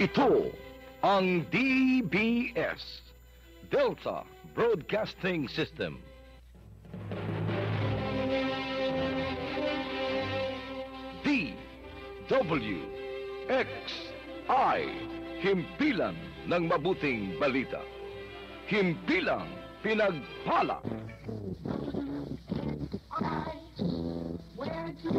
Ito ang DBS, Delta Broadcasting System. D, W, X, I, himpilan ng mabuting balita. Himpilan pinagpala. I, where to,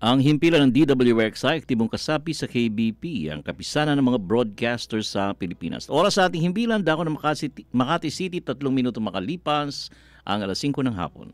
ang himpilan ng DWXI, aktibong kasapi sa KBP, ang kapisanan ng mga broadcasters sa Pilipinas. Oras sa ating himpilan, dako ng Makati City, 3 minuto makalipas, ang alas 5 ng hapon.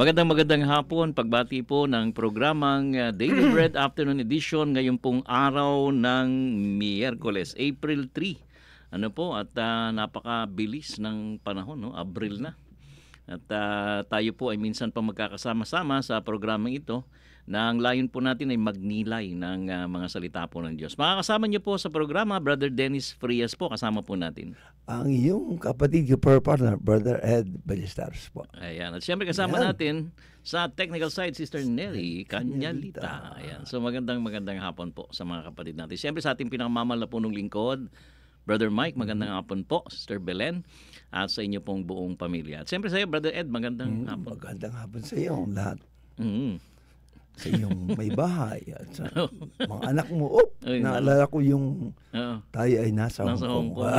Magandang magandang hapon, pagbati po ng programang uh, Daily mm. Bread Afternoon Edition ngayon pong araw ng Miyerkules, April 3. Ano po at uh, napakabilis ng panahon, no? Abril na. At uh, tayo po ay minsan pa magkakasama-sama sa programang ito na ang layon po natin ay magnilay ng uh, mga salita po ng Diyos. Makakasama niyo po sa programa, Brother Dennis Frias po, kasama po natin. Ang iyong kapatid, your prayer partner, Brother Ed Ballestars po. Ayan, at siyempre kasama Ayan. natin sa technical side, Sister Nelly Kanyalita. Ayan, so magandang magandang hapon po sa mga kapatid natin. Siyempre sa ating pinakamamahal na punong lingkod, Brother Mike, magandang mm-hmm. hapon po. Sister Belen, at sa inyo pong buong pamilya. At siyempre sa iyo, Brother Ed, magandang mm, hapon. Magandang hapon sa iyo, lahat. Mm-hmm sa iyong may bahay at sa mga anak mo. Oh, Ay, naalala ko yung Oo. tayo ay nasa, Nasa Hong Kong.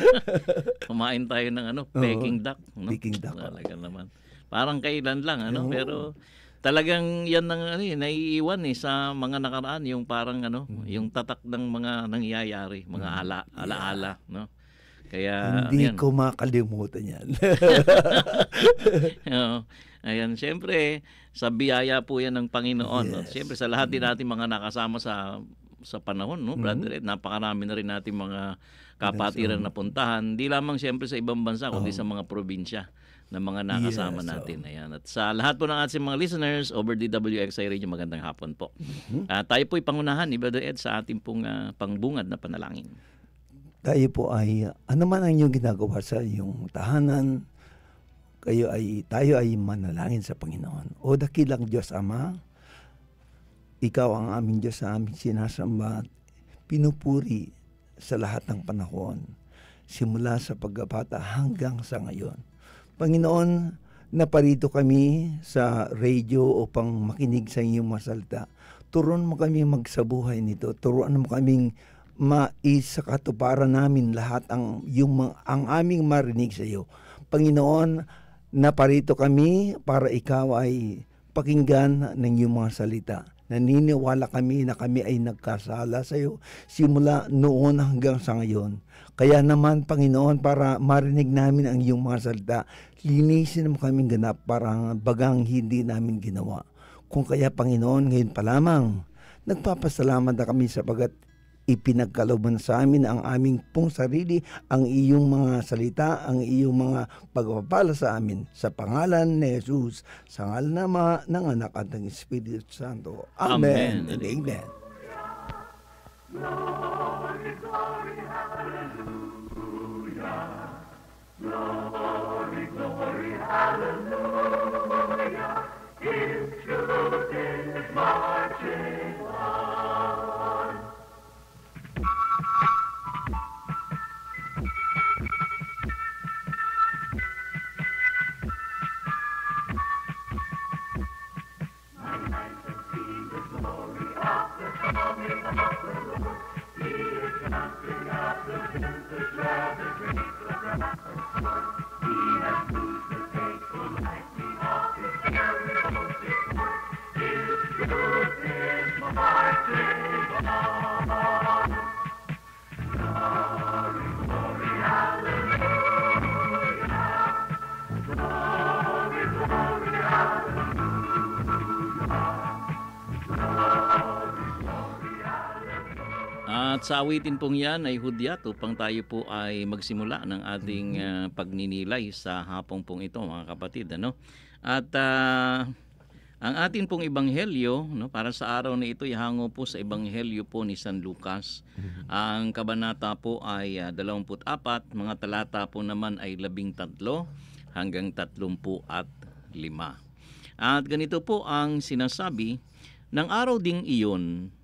Kumain tayo ng ano, Peking duck. No? Peking duck. Talaga naman. Parang kailan lang, ano? Oo. Pero talagang yan nang ano, eh, naiiwan eh, sa mga nakaraan. Yung parang ano, hmm. yung tatak ng mga nangyayari. Mga hmm. ala, ala-ala, no? Kaya, Hindi yan. ko makalimutan yan. Oo. Ayan, siyempre, sa biyaya po yan ng Panginoon. Yes. No? Siyempre, sa lahat din mm. natin mga nakasama sa sa panahon, no, brother mm. Ed, napakarami na rin natin mga kapatiran na puntahan, di lamang siyempre sa ibang bansa, kundi sa mga probinsya na mga nakasama yes, natin. Ayan. At sa lahat po ng ating mga listeners, over DWXI Radio, magandang hapon po. Uh, tayo po'y pangunahan ni Brother Ed sa ating pong uh, pangbungad na panalangin. Tayo po ay, uh, ano man ang inyong ginagawa sa iyong tahanan, kayo ay tayo ay manalangin sa Panginoon. O dakilang Diyos Ama, ikaw ang aming Diyos sa aming sinasamba at pinupuri sa lahat ng panahon, simula sa pagkabata hanggang sa ngayon. Panginoon, naparito kami sa radio upang makinig sa iyong masalita. Turuan mo kami magsabuhay nito. Turuan mo kaming maisa katuparan namin lahat ang, yung, ang aming marinig sa iyo. Panginoon, Naparito kami para ikaw ay pakinggan ng iyong mga salita. Naniniwala kami na kami ay nagkasala sa iyo simula noon hanggang sa ngayon. Kaya naman, Panginoon, para marinig namin ang iyong mga salita, linisin mo kaming ganap parang bagang hindi namin ginawa. Kung kaya, Panginoon, ngayon pa lamang, nagpapasalamat na kami sapagat ipinagkaloban sa amin ang aming pong sarili, ang iyong mga salita, ang iyong mga pagpapala sa amin. Sa pangalan ni Jesus, sa ngalan ng Ama, ng Anak at ng Espiritu Santo. Amen, Amen. and Amen. Glory, glory, hallelujah. Glory, glory, hallelujah. Thank you. Sa awitin pong yan ay hudya upang tayo po ay magsimula ng ating uh, pagninilay sa hapong pong ito mga kapatid. Ano? At uh, ang atin pong ebanghelyo no para sa araw na ito ihango po sa ebanghelyo po ni San Lucas. Mm-hmm. Ang kabanata po ay uh, ah, 24, mga talata po naman ay 13 hanggang 35. At ganito po ang sinasabi ng araw ding iyon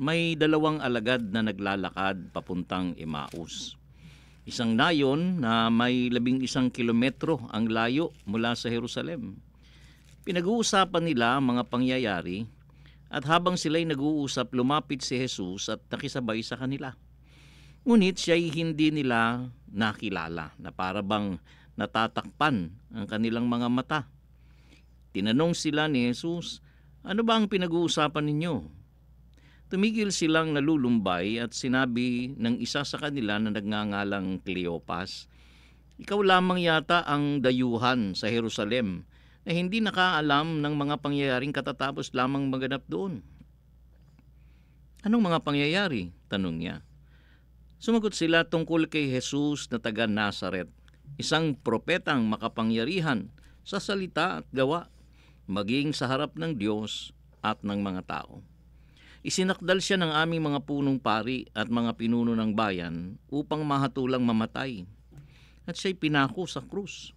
may dalawang alagad na naglalakad papuntang Emmaus. Isang nayon na may labing isang kilometro ang layo mula sa Jerusalem. Pinag-uusapan nila ang mga pangyayari at habang sila'y nag-uusap, lumapit si Jesus at nakisabay sa kanila. Ngunit siya'y hindi nila nakilala na parabang natatakpan ang kanilang mga mata. Tinanong sila ni Jesus, ano ba ang pinag-uusapan ninyo? Tumigil silang nalulumbay at sinabi ng isa sa kanila na nagngangalang Cleopas, Ikaw lamang yata ang dayuhan sa Jerusalem na hindi nakaalam ng mga pangyayaring katatapos lamang maganap doon. Anong mga pangyayari? Tanong niya. Sumagot sila tungkol kay Jesus na taga Nazareth, isang propetang makapangyarihan sa salita at gawa, maging sa harap ng Diyos at ng mga tao. Isinakdal siya ng aming mga punong pari at mga pinuno ng bayan upang mahatulang mamatay. At siya'y pinako sa krus.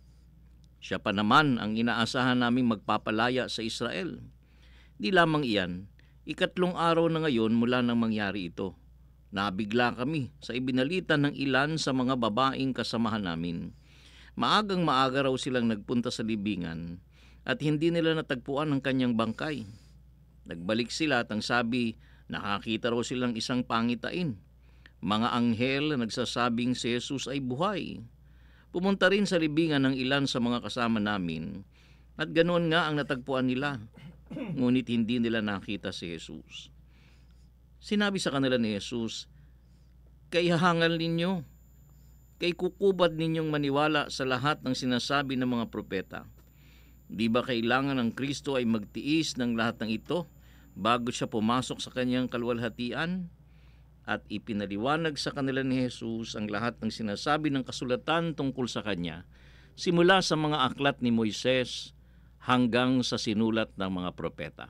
Siya pa naman ang inaasahan naming magpapalaya sa Israel. Di lamang iyan, ikatlong araw na ngayon mula nang mangyari ito. Nabigla kami sa ibinalita ng ilan sa mga babaeng kasamahan namin. Maagang maaga raw silang nagpunta sa libingan at hindi nila natagpuan ang kanyang bangkay Nagbalik sila at ang sabi, nakakita raw silang isang pangitain. Mga anghel na nagsasabing si Jesus ay buhay. Pumunta rin sa libingan ng ilan sa mga kasama namin at ganoon nga ang natagpuan nila. Ngunit hindi nila nakita si Jesus. Sinabi sa kanila ni Jesus, Kay hangal ninyo, kay kukubad ninyong maniwala sa lahat ng sinasabi ng mga propeta. Di ba kailangan ng Kristo ay magtiis ng lahat ng ito bago siya pumasok sa kanyang kalwalhatian at ipinaliwanag sa kanila ni Jesus ang lahat ng sinasabi ng kasulatan tungkol sa kanya simula sa mga aklat ni Moises hanggang sa sinulat ng mga propeta.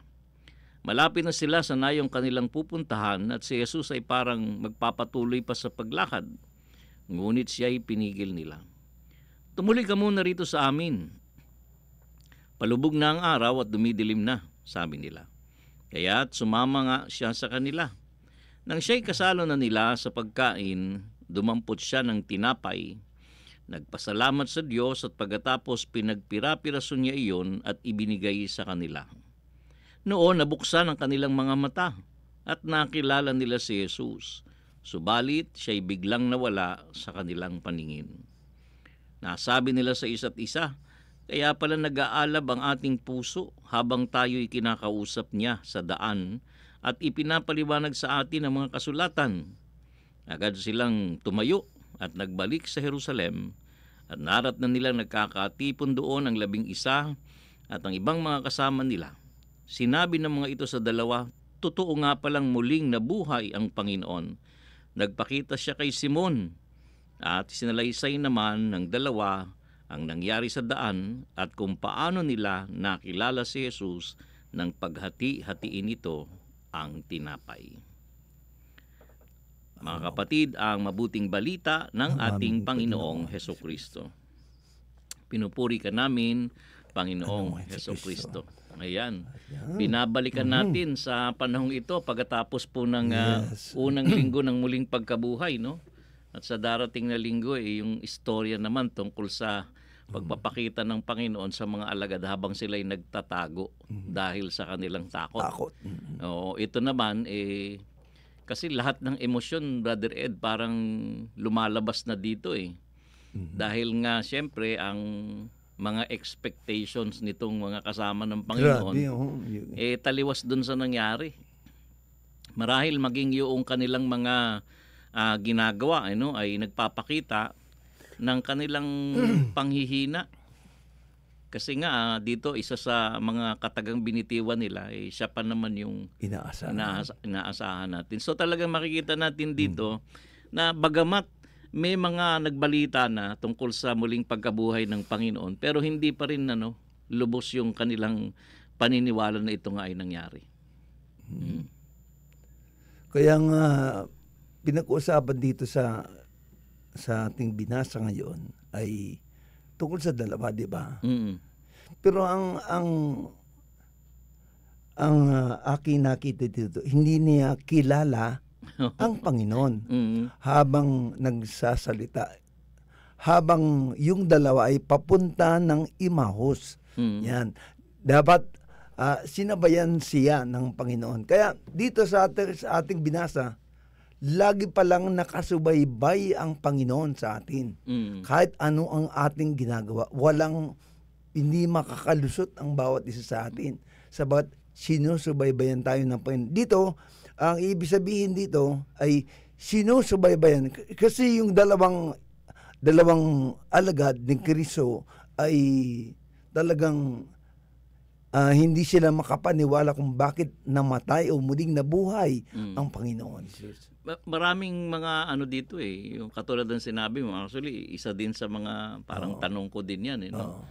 Malapit na sila sa nayong kanilang pupuntahan at si Jesus ay parang magpapatuloy pa sa paglakad. Ngunit siya ay pinigil nila. Tumuloy ka muna rito sa amin. Palubog na ang araw at dumidilim na, sabi nila. Kaya't sumama nga siya sa kanila. Nang siya'y kasalo na nila sa pagkain, dumampot siya ng tinapay. Nagpasalamat sa Diyos at pagkatapos pinagpirapiraso niya iyon at ibinigay sa kanila. Noon nabuksan ang kanilang mga mata at nakilala nila si Jesus. Subalit siya'y biglang nawala sa kanilang paningin. Nasabi nila sa isa't isa, kaya pala nag-aalab ang ating puso habang tayo'y kinakausap niya sa daan at ipinapaliwanag sa atin ang mga kasulatan. Agad silang tumayo at nagbalik sa Jerusalem at narat na nilang nagkakatipon doon ang labing isa at ang ibang mga kasama nila. Sinabi ng mga ito sa dalawa, totoo nga palang muling nabuhay ang Panginoon. Nagpakita siya kay Simon at sinalaysay naman ng dalawa ang nangyari sa daan at kung paano nila nakilala si Jesus nang paghati-hatiin ito ang tinapay. Mga kapatid, ang mabuting balita ng ating Panginoong Heso Kristo. Pinupuri ka namin, Panginoong Heso Kristo. Ayan. Binabalikan mhm. natin sa panahong ito pagkatapos po ng uh, unang linggo ng muling pagkabuhay, no? At sa darating na linggo, eh, yung istorya naman tungkol sa Mm. pagpapakita ng Panginoon sa mga alagad habang sila ay nagtatago mm. dahil sa kanilang takot. Takot. mm Oo, ito naman eh kasi lahat ng emosyon, Brother Ed, parang lumalabas na dito eh. Mm-hmm. Dahil nga siyempre ang mga expectations nitong mga kasama ng Panginoon Grabe, oh. eh taliwas dun sa nangyari. Marahil maging yung kanilang mga uh, ginagawa ano, ay nagpapakita ng kanilang panghihina. Kasi nga dito isa sa mga katagang binitiwan nila eh, siya pa naman yung inaasahan, inaasa, inaasahan natin. So talagang makikita natin hmm. dito hmm. na bagamat may mga nagbalita na tungkol sa muling pagkabuhay ng Panginoon pero hindi pa rin ano lubos yung kanilang paniniwala na ito nga ay nangyari. Hmm. Kaya nga pinag-uusapan dito sa sa ating binasa ngayon ay tungkol sa dalawa, di ba? Mm-hmm. Pero ang ang ang uh, aking nakita dito, hindi niya kilala ang Panginoon mm-hmm. habang nagsasalita habang yung dalawa ay papunta ng Imahos. Mm-hmm. Yan. Dapat uh, sinabayan siya ng Panginoon. Kaya dito sa ating, sa ating binasa, lagi palang nakasubaybay ang Panginoon sa atin. Mm. Kahit ano ang ating ginagawa, walang hindi makakalusot ang bawat isa sa atin. Sabat sinusubaybayan tayo ng Panginoon. Dito, ang ibig sabihin dito ay sinusubaybayan. Kasi yung dalawang dalawang alagad ni Kristo ay talagang uh, hindi sila makapaniwala kung bakit namatay o muling nabuhay mm. ang Panginoon. Jesus maraming mga ano dito eh. Yung katulad ng sinabi mo, actually, isa din sa mga parang Oo. tanong ko din yan. Eh, no? Oo.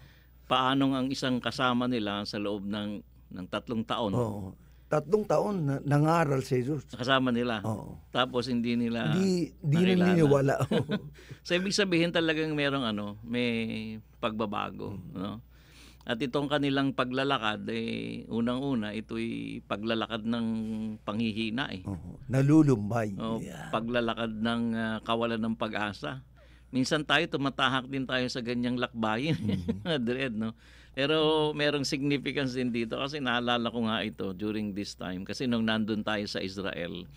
Paano ang isang kasama nila sa loob ng, ng tatlong taon? Oo. Tatlong taon na, nangaral si Jesus. Kasama nila. Oo. Tapos hindi nila Di, di nila nakilala. niniwala. Oo. So ibig sabihin talagang merong ano, may pagbabago, mm. no? At itong kanilang paglalakad, eh, unang-una, ito'y paglalakad ng panghihina. Eh. Oh, nalulumbay. O, yeah. Paglalakad ng uh, kawalan ng pag-asa. Minsan tayo, tumatahak din tayo sa ganyang lakbayin. Eh, mm-hmm. Dread, no? Pero merong significance din dito kasi naalala ko nga ito during this time. Kasi nung nandun tayo sa Israel,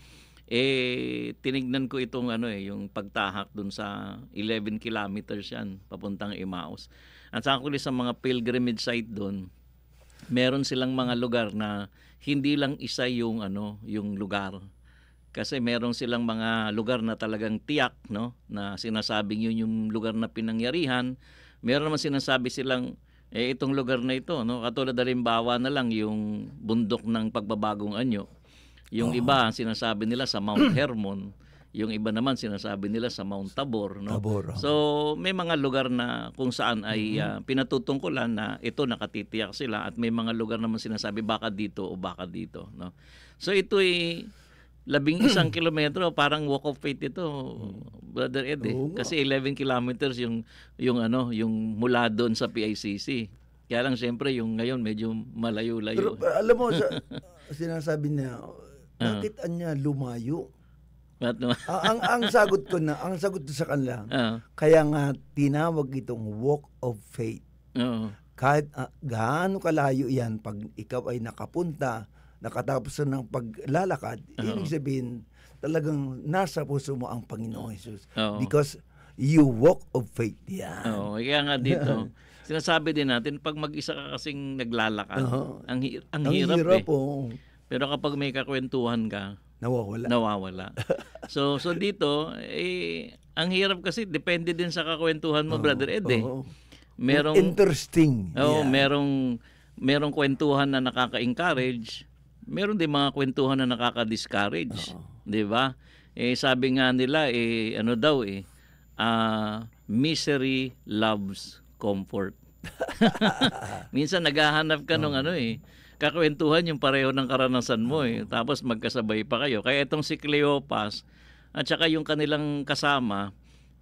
eh tinignan ko itong ano eh, yung pagtahak dun sa 11 kilometers yan, papuntang Emmaus at actually sa mga pilgrimage site doon, meron silang mga lugar na hindi lang isa yung ano, yung lugar. Kasi meron silang mga lugar na talagang tiyak, no? Na sinasabing yun yung lugar na pinangyarihan. Meron naman sinasabi silang eh itong lugar na ito, no? Katulad halimbawa na lang yung bundok ng pagbabagong anyo. Yung oh. iba sinasabi nila sa Mount Hermon. Yung iba naman sinasabi nila sa Mount Tabor, no? Tabor. Oh. So may mga lugar na kung saan ay mm-hmm. uh, pinatutungkulan na ito nakatitiyak sila at may mga lugar naman sinasabi baka dito o baka dito, no? So ito ay labing isang kilometro, parang walk of faith ito, mm. Brother Ed. Eh. Kasi 11 kilometers yung yung ano, yung mula doon sa PICC. Kaya lang siyempre yung ngayon medyo malayo-layo. Pero alam mo sa sinasabi niya, ah. bakit uh-huh. anya lumayo? Not no. uh, ang ang sagot ko na, ang sagot ko sa kanila. uh Kaya nga tinawag itong walk of faith. Uh-huh. Kahit uh, gaano kalayo 'yan pag ikaw ay nakapunta, nakatapos na ng paglalakad, uh ibig sabihin talagang nasa puso mo ang Panginoong Hesus. uh Because you walk of faith. Yan. Oo, oh, kaya nga dito. sinasabi din natin pag mag-isa ka kasing naglalakad, uh ang, hi- ang, ang hirap, hirap eh. Oh. Pero kapag may kakwentuhan ka, Nawawala. Nawawala. so so dito eh ang hirap kasi depende din sa kakwentuhan mo oh, brother Ed eh. Oh, Merong interesting. Oh, yeah. merong merong kwentuhan na nakaka-encourage, meron din mga kwentuhan na nakaka-discourage, oh. 'di ba? Eh sabi nga nila eh ano daw eh uh, misery loves comfort. Minsan naghahanap ka oh. ng ano eh kakwentuhan yung pareho ng karanasan mo eh. Tapos magkasabay pa kayo. Kaya itong si Cleopas at saka yung kanilang kasama,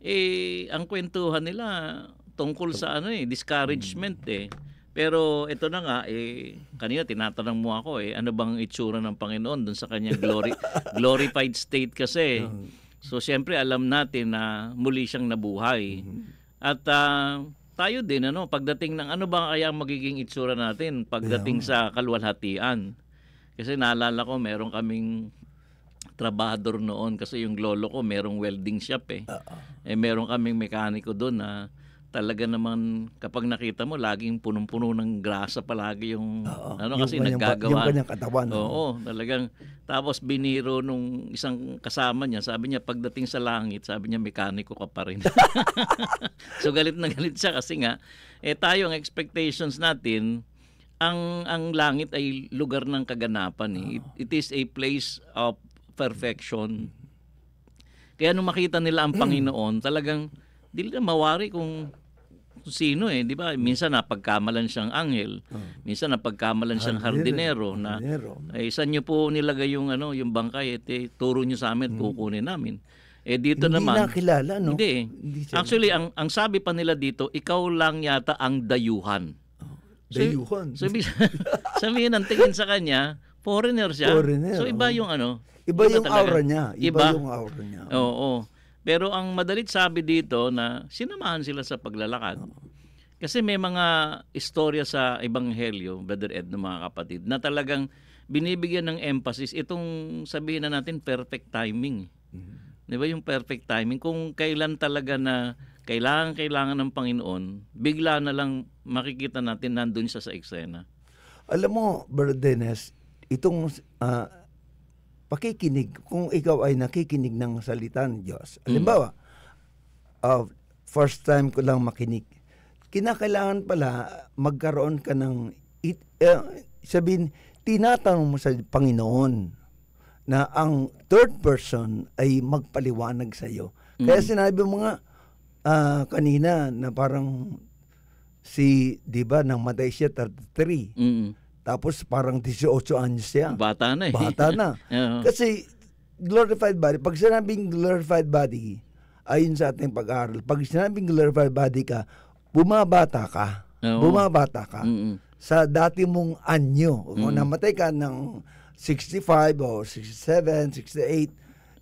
eh, ang kwentuhan nila tungkol sa ano eh, discouragement hmm. eh. Pero ito na nga, eh, kanina tinatanong mo ako eh, ano bang itsura ng Panginoon dun sa kanyang glory, glorified state kasi. Eh. Hmm. So siyempre alam natin na muli siyang nabuhay. Hmm. At uh, tayo din ano pagdating ng ano ba kaya ang magiging itsura natin pagdating yeah. sa kalwalhatian kasi naalala ko meron kaming trabador noon kasi yung lolo ko merong welding shop eh uh-uh. eh meron kaming mekaniko doon na talaga naman kapag nakita mo laging punong-puno ng grasa palagi yung oo, ano yung kasi kanyang, naggagawa yung kanyang katawan. Oo, oo, talagang tapos biniro nung isang kasama niya, sabi niya pagdating sa langit, sabi niya mekaniko ka pa rin. so galit na galit siya kasi nga eh tayo ang expectations natin ang ang langit ay lugar ng kaganapan eh. It, it is a place of perfection. Kaya nung makita nila ang Panginoon, talagang hindi na mawari kung kung sino eh, di ba? Hmm. Minsan napagkamalan siyang anghel, hmm. minsan napagkamalan siyang hardinero, na eh, saan niyo po nilagay yung ano, yung bangkay, et, eh, turo niyo sa amin, hmm. kukunin namin. Eh dito hindi naman Hindi nakilala, no? Hindi. Eh. hindi Actually, ang ang sabi pa nila dito, ikaw lang yata ang dayuhan. Oh, dayuhan. So, sabi, sabihin ng tingin sa kanya, foreigner siya. Foreigner, so iba oh. yung ano. Iba, iba yung talaga. aura niya. Iba, iba yung aura niya. Oo. Oh, oh. Pero ang madalit sabi dito na sinamahan sila sa paglalakad. Kasi may mga istorya sa Ebanghelyo, Brother Ed, ng mga kapatid, na talagang binibigyan ng emphasis itong sabihin na natin perfect timing. Mm-hmm. Di ba yung perfect timing? Kung kailan talaga na kailangan kailangan ng Panginoon, bigla na lang makikita natin nandun siya sa eksena. Alam mo, Brother Dennis, itong uh, pakikinig kung ikaw ay nakikinig ng salita ng Diyos. Mm. Halimbawa, mm. uh, first time ko lang makinig. Kinakailangan pala magkaroon ka ng it, uh, sabihin, tinatanong mo sa Panginoon na ang third person ay magpaliwanag sa iyo. Mm. Kaya sinabi mo nga uh, kanina na parang si, di ba, nang matay siya 33. Mm. Tapos parang 18 anyos siya. Bata na eh. Bata na. Kasi glorified body, pag sinabing glorified body, ayon sa ating pag-aaral, pag sinabing glorified body ka, bumabata ka. Oo. Bumabata ka. Mm-mm. Sa dati mong anyo. Kung mm. namatay ka ng 65 o 67, 68,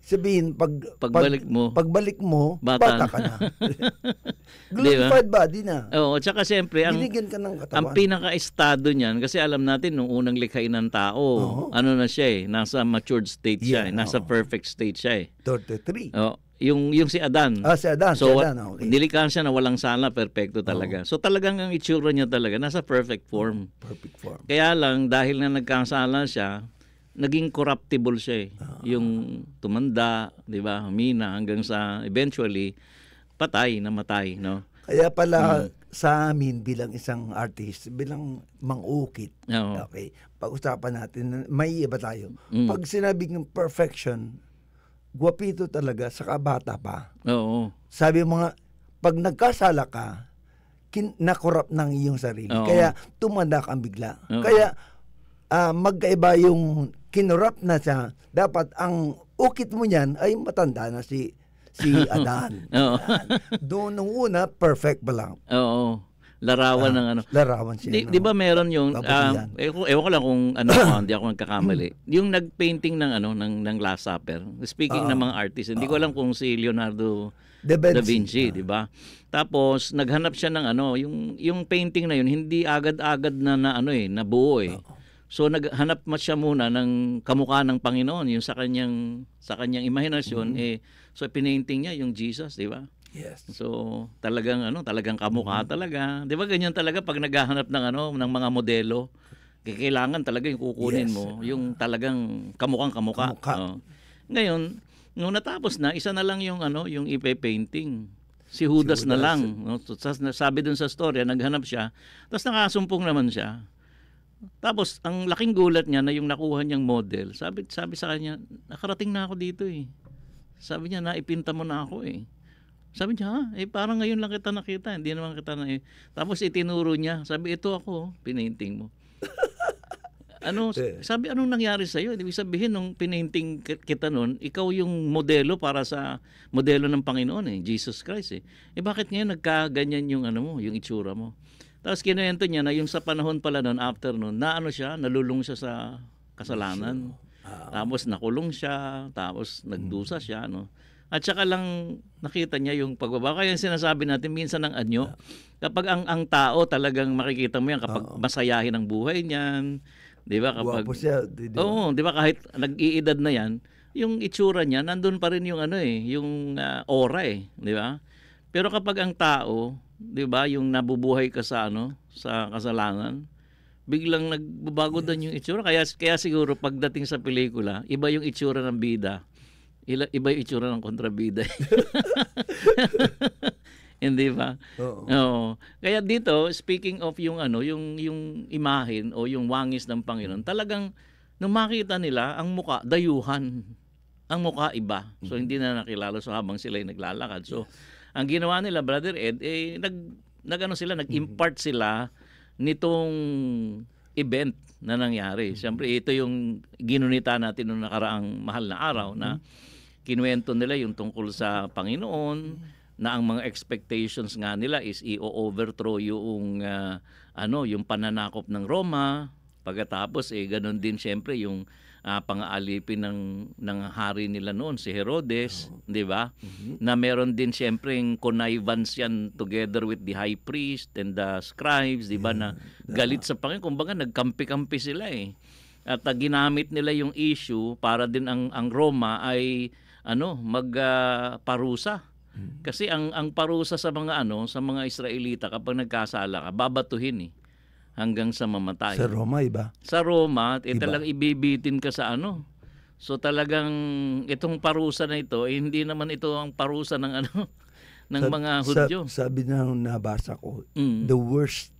sabihin pag pagbalik pag, mo pagbalik mo bata, bata ka na glorified diba? body na oo at saka siyempre ang binigyan ka ng katawan ang pinaka-estado niyan kasi alam natin nung unang likhain ng tao uh-huh. ano na siya eh nasa matured state yeah, siya eh, nasa uh-huh. perfect state siya eh 33 oo yung yung si Adan. Ah, si Adan. So, si Adan. Okay. Nilikha siya na walang sala, perpekto talaga. Oh. So talagang ang itsura niya talaga nasa perfect form. Perfect form. Kaya lang dahil na nagkasala siya, naging corruptible siya eh. Uh-huh. Yung tumanda, 'di ba? Humina hanggang sa eventually patay, namatay, no? Kaya pala mm. sa amin bilang isang artist, bilang mangukit. Oo. Okay. Pag-usapan natin, may iba tayo. Mm. Pag sinabing perfection, guwapito talaga sa kabata pa. Oo. Sabi mga pag nagkasala ka, kin- nakorap ng iyong sarili. Oo. Kaya tumanda kang bigla. Oo. Kaya uh, magkaiba yung kinurap na siya, dapat ang ukit mo niyan ay matanda na si si Adan. Oo. Doon nung una, perfect pa lang. Oo. Larawan uh, ng ano. Larawan siya. Di, no? di ba meron yung, Tapos uh, yan. ewan, ewan ko lang kung ano, oh, hindi ako nagkakamali. yung nagpainting ng ano, ng, ng last supper. Speaking uh, ng mga artist, hindi uh, ko alam kung si Leonardo Da Vinci, da Vinci uh, di ba? Tapos naghanap siya ng ano, yung yung painting na yun hindi agad-agad na, na ano eh, nabuo eh. Uh, So naghanap mas siya muna ng kamukha ng Panginoon, yung sa kanyang sa kanyang imahinasyon mm-hmm. eh so pinainting niya yung Jesus, di ba? Yes. So talagang ano, talagang kamukha mm-hmm. talaga. Di ba ganyan talaga pag naghahanap ng ano ng mga modelo, kailangan talaga yung kukunin yes. mo, yung talagang kamukhang kamukha. kamukha. No? Oh. Ngayon, nung natapos na, isa na lang yung ano, yung ipe-painting. Si Judas, si Judas na lang. No? So, sabi dun sa story, naghanap siya. Tapos nakasumpong naman siya. Tapos, ang laking gulat niya na yung nakuha niyang model, sabi, sabi sa kanya, nakarating na ako dito eh. Sabi niya, na ipinta mo na ako eh. Sabi niya, ha? Eh, parang ngayon lang kita nakita. Hindi naman kita na eh. Tapos itinuro niya. Sabi, ito ako, oh, pinainting mo. ano, eh. sabi, anong nangyari sa sa'yo? Ibig sabihin, nung pinainting kita noon, ikaw yung modelo para sa modelo ng Panginoon eh, Jesus Christ eh. Eh, bakit ngayon nagkaganyan yung ano mo, yung itsura mo? Tapos kinuwento niya na yung sa panahon pala noon, after noon, na ano siya, nalulong siya sa kasalanan. Oh, ah. Tapos nakulong siya, tapos nagdusa hmm. siya. No? At saka lang nakita niya yung pagbaba. Kaya sinasabi natin, minsan ng anyo, kapag ang, ang tao talagang makikita mo yan, kapag masayahin ang buhay niyan, di ba? Kapag, Guwapo siya. Di, di ba? Oo, di ba kahit nag-iedad na yan, yung itsura niya, nandun pa rin yung ano eh, yung uh, aura eh, di ba? Pero kapag ang tao, 'di ba, yung nabubuhay ka sa ano, sa kasalanan, biglang nagbabago yes. din yung itsura. Kaya kaya siguro pagdating sa pelikula, iba yung itsura ng bida. Ila, iba yung itsura ng kontrabida. Hindi ba? Oo. Oo. Kaya dito, speaking of yung ano, yung yung imahin o yung wangis ng Panginoon, talagang nung makita nila ang muka dayuhan ang mukha iba. So mm-hmm. hindi na nakilala so habang sila ay naglalakad. So yes. Ang ginawa nila, Brother Ed, eh, nag, nagano sila, nag-impart mm-hmm. sila nitong event na nangyari. Mm-hmm. Siyempre, ito yung ginunita natin noong nakaraang mahal na araw na mm-hmm. kinuwento nila yung tungkol sa Panginoon, na ang mga expectations nga nila is i-overthrow yung uh, ano yung pananakop ng Roma pagkatapos eh ganun din syempre yung uh, pang-aalipin ng ng hari nila noon si Herodes, oh. 'di ba? Mm-hmm. Na meron din siyempreng connivance yan together with the high priest and the scribes, 'di ba? Yeah. Na galit sa Panginoon, kumbaga nagkampi-kampi sila eh. At uh, ginamit nila yung issue para din ang ang Roma ay ano, magparusa. Uh, mm-hmm. Kasi ang ang parusa sa mga ano, sa mga Israelita kapag nagkasala ka, babatuhin eh hanggang sa mamatay. Sa Roma iba? Sa Roma, eh, iba. talagang ibibitin ka sa ano. So talagang itong parusa na ito, eh, hindi naman ito ang parusa ng ano ng sa, mga Hudyo. Sa, sabi na nabasa ko, mm. the worst,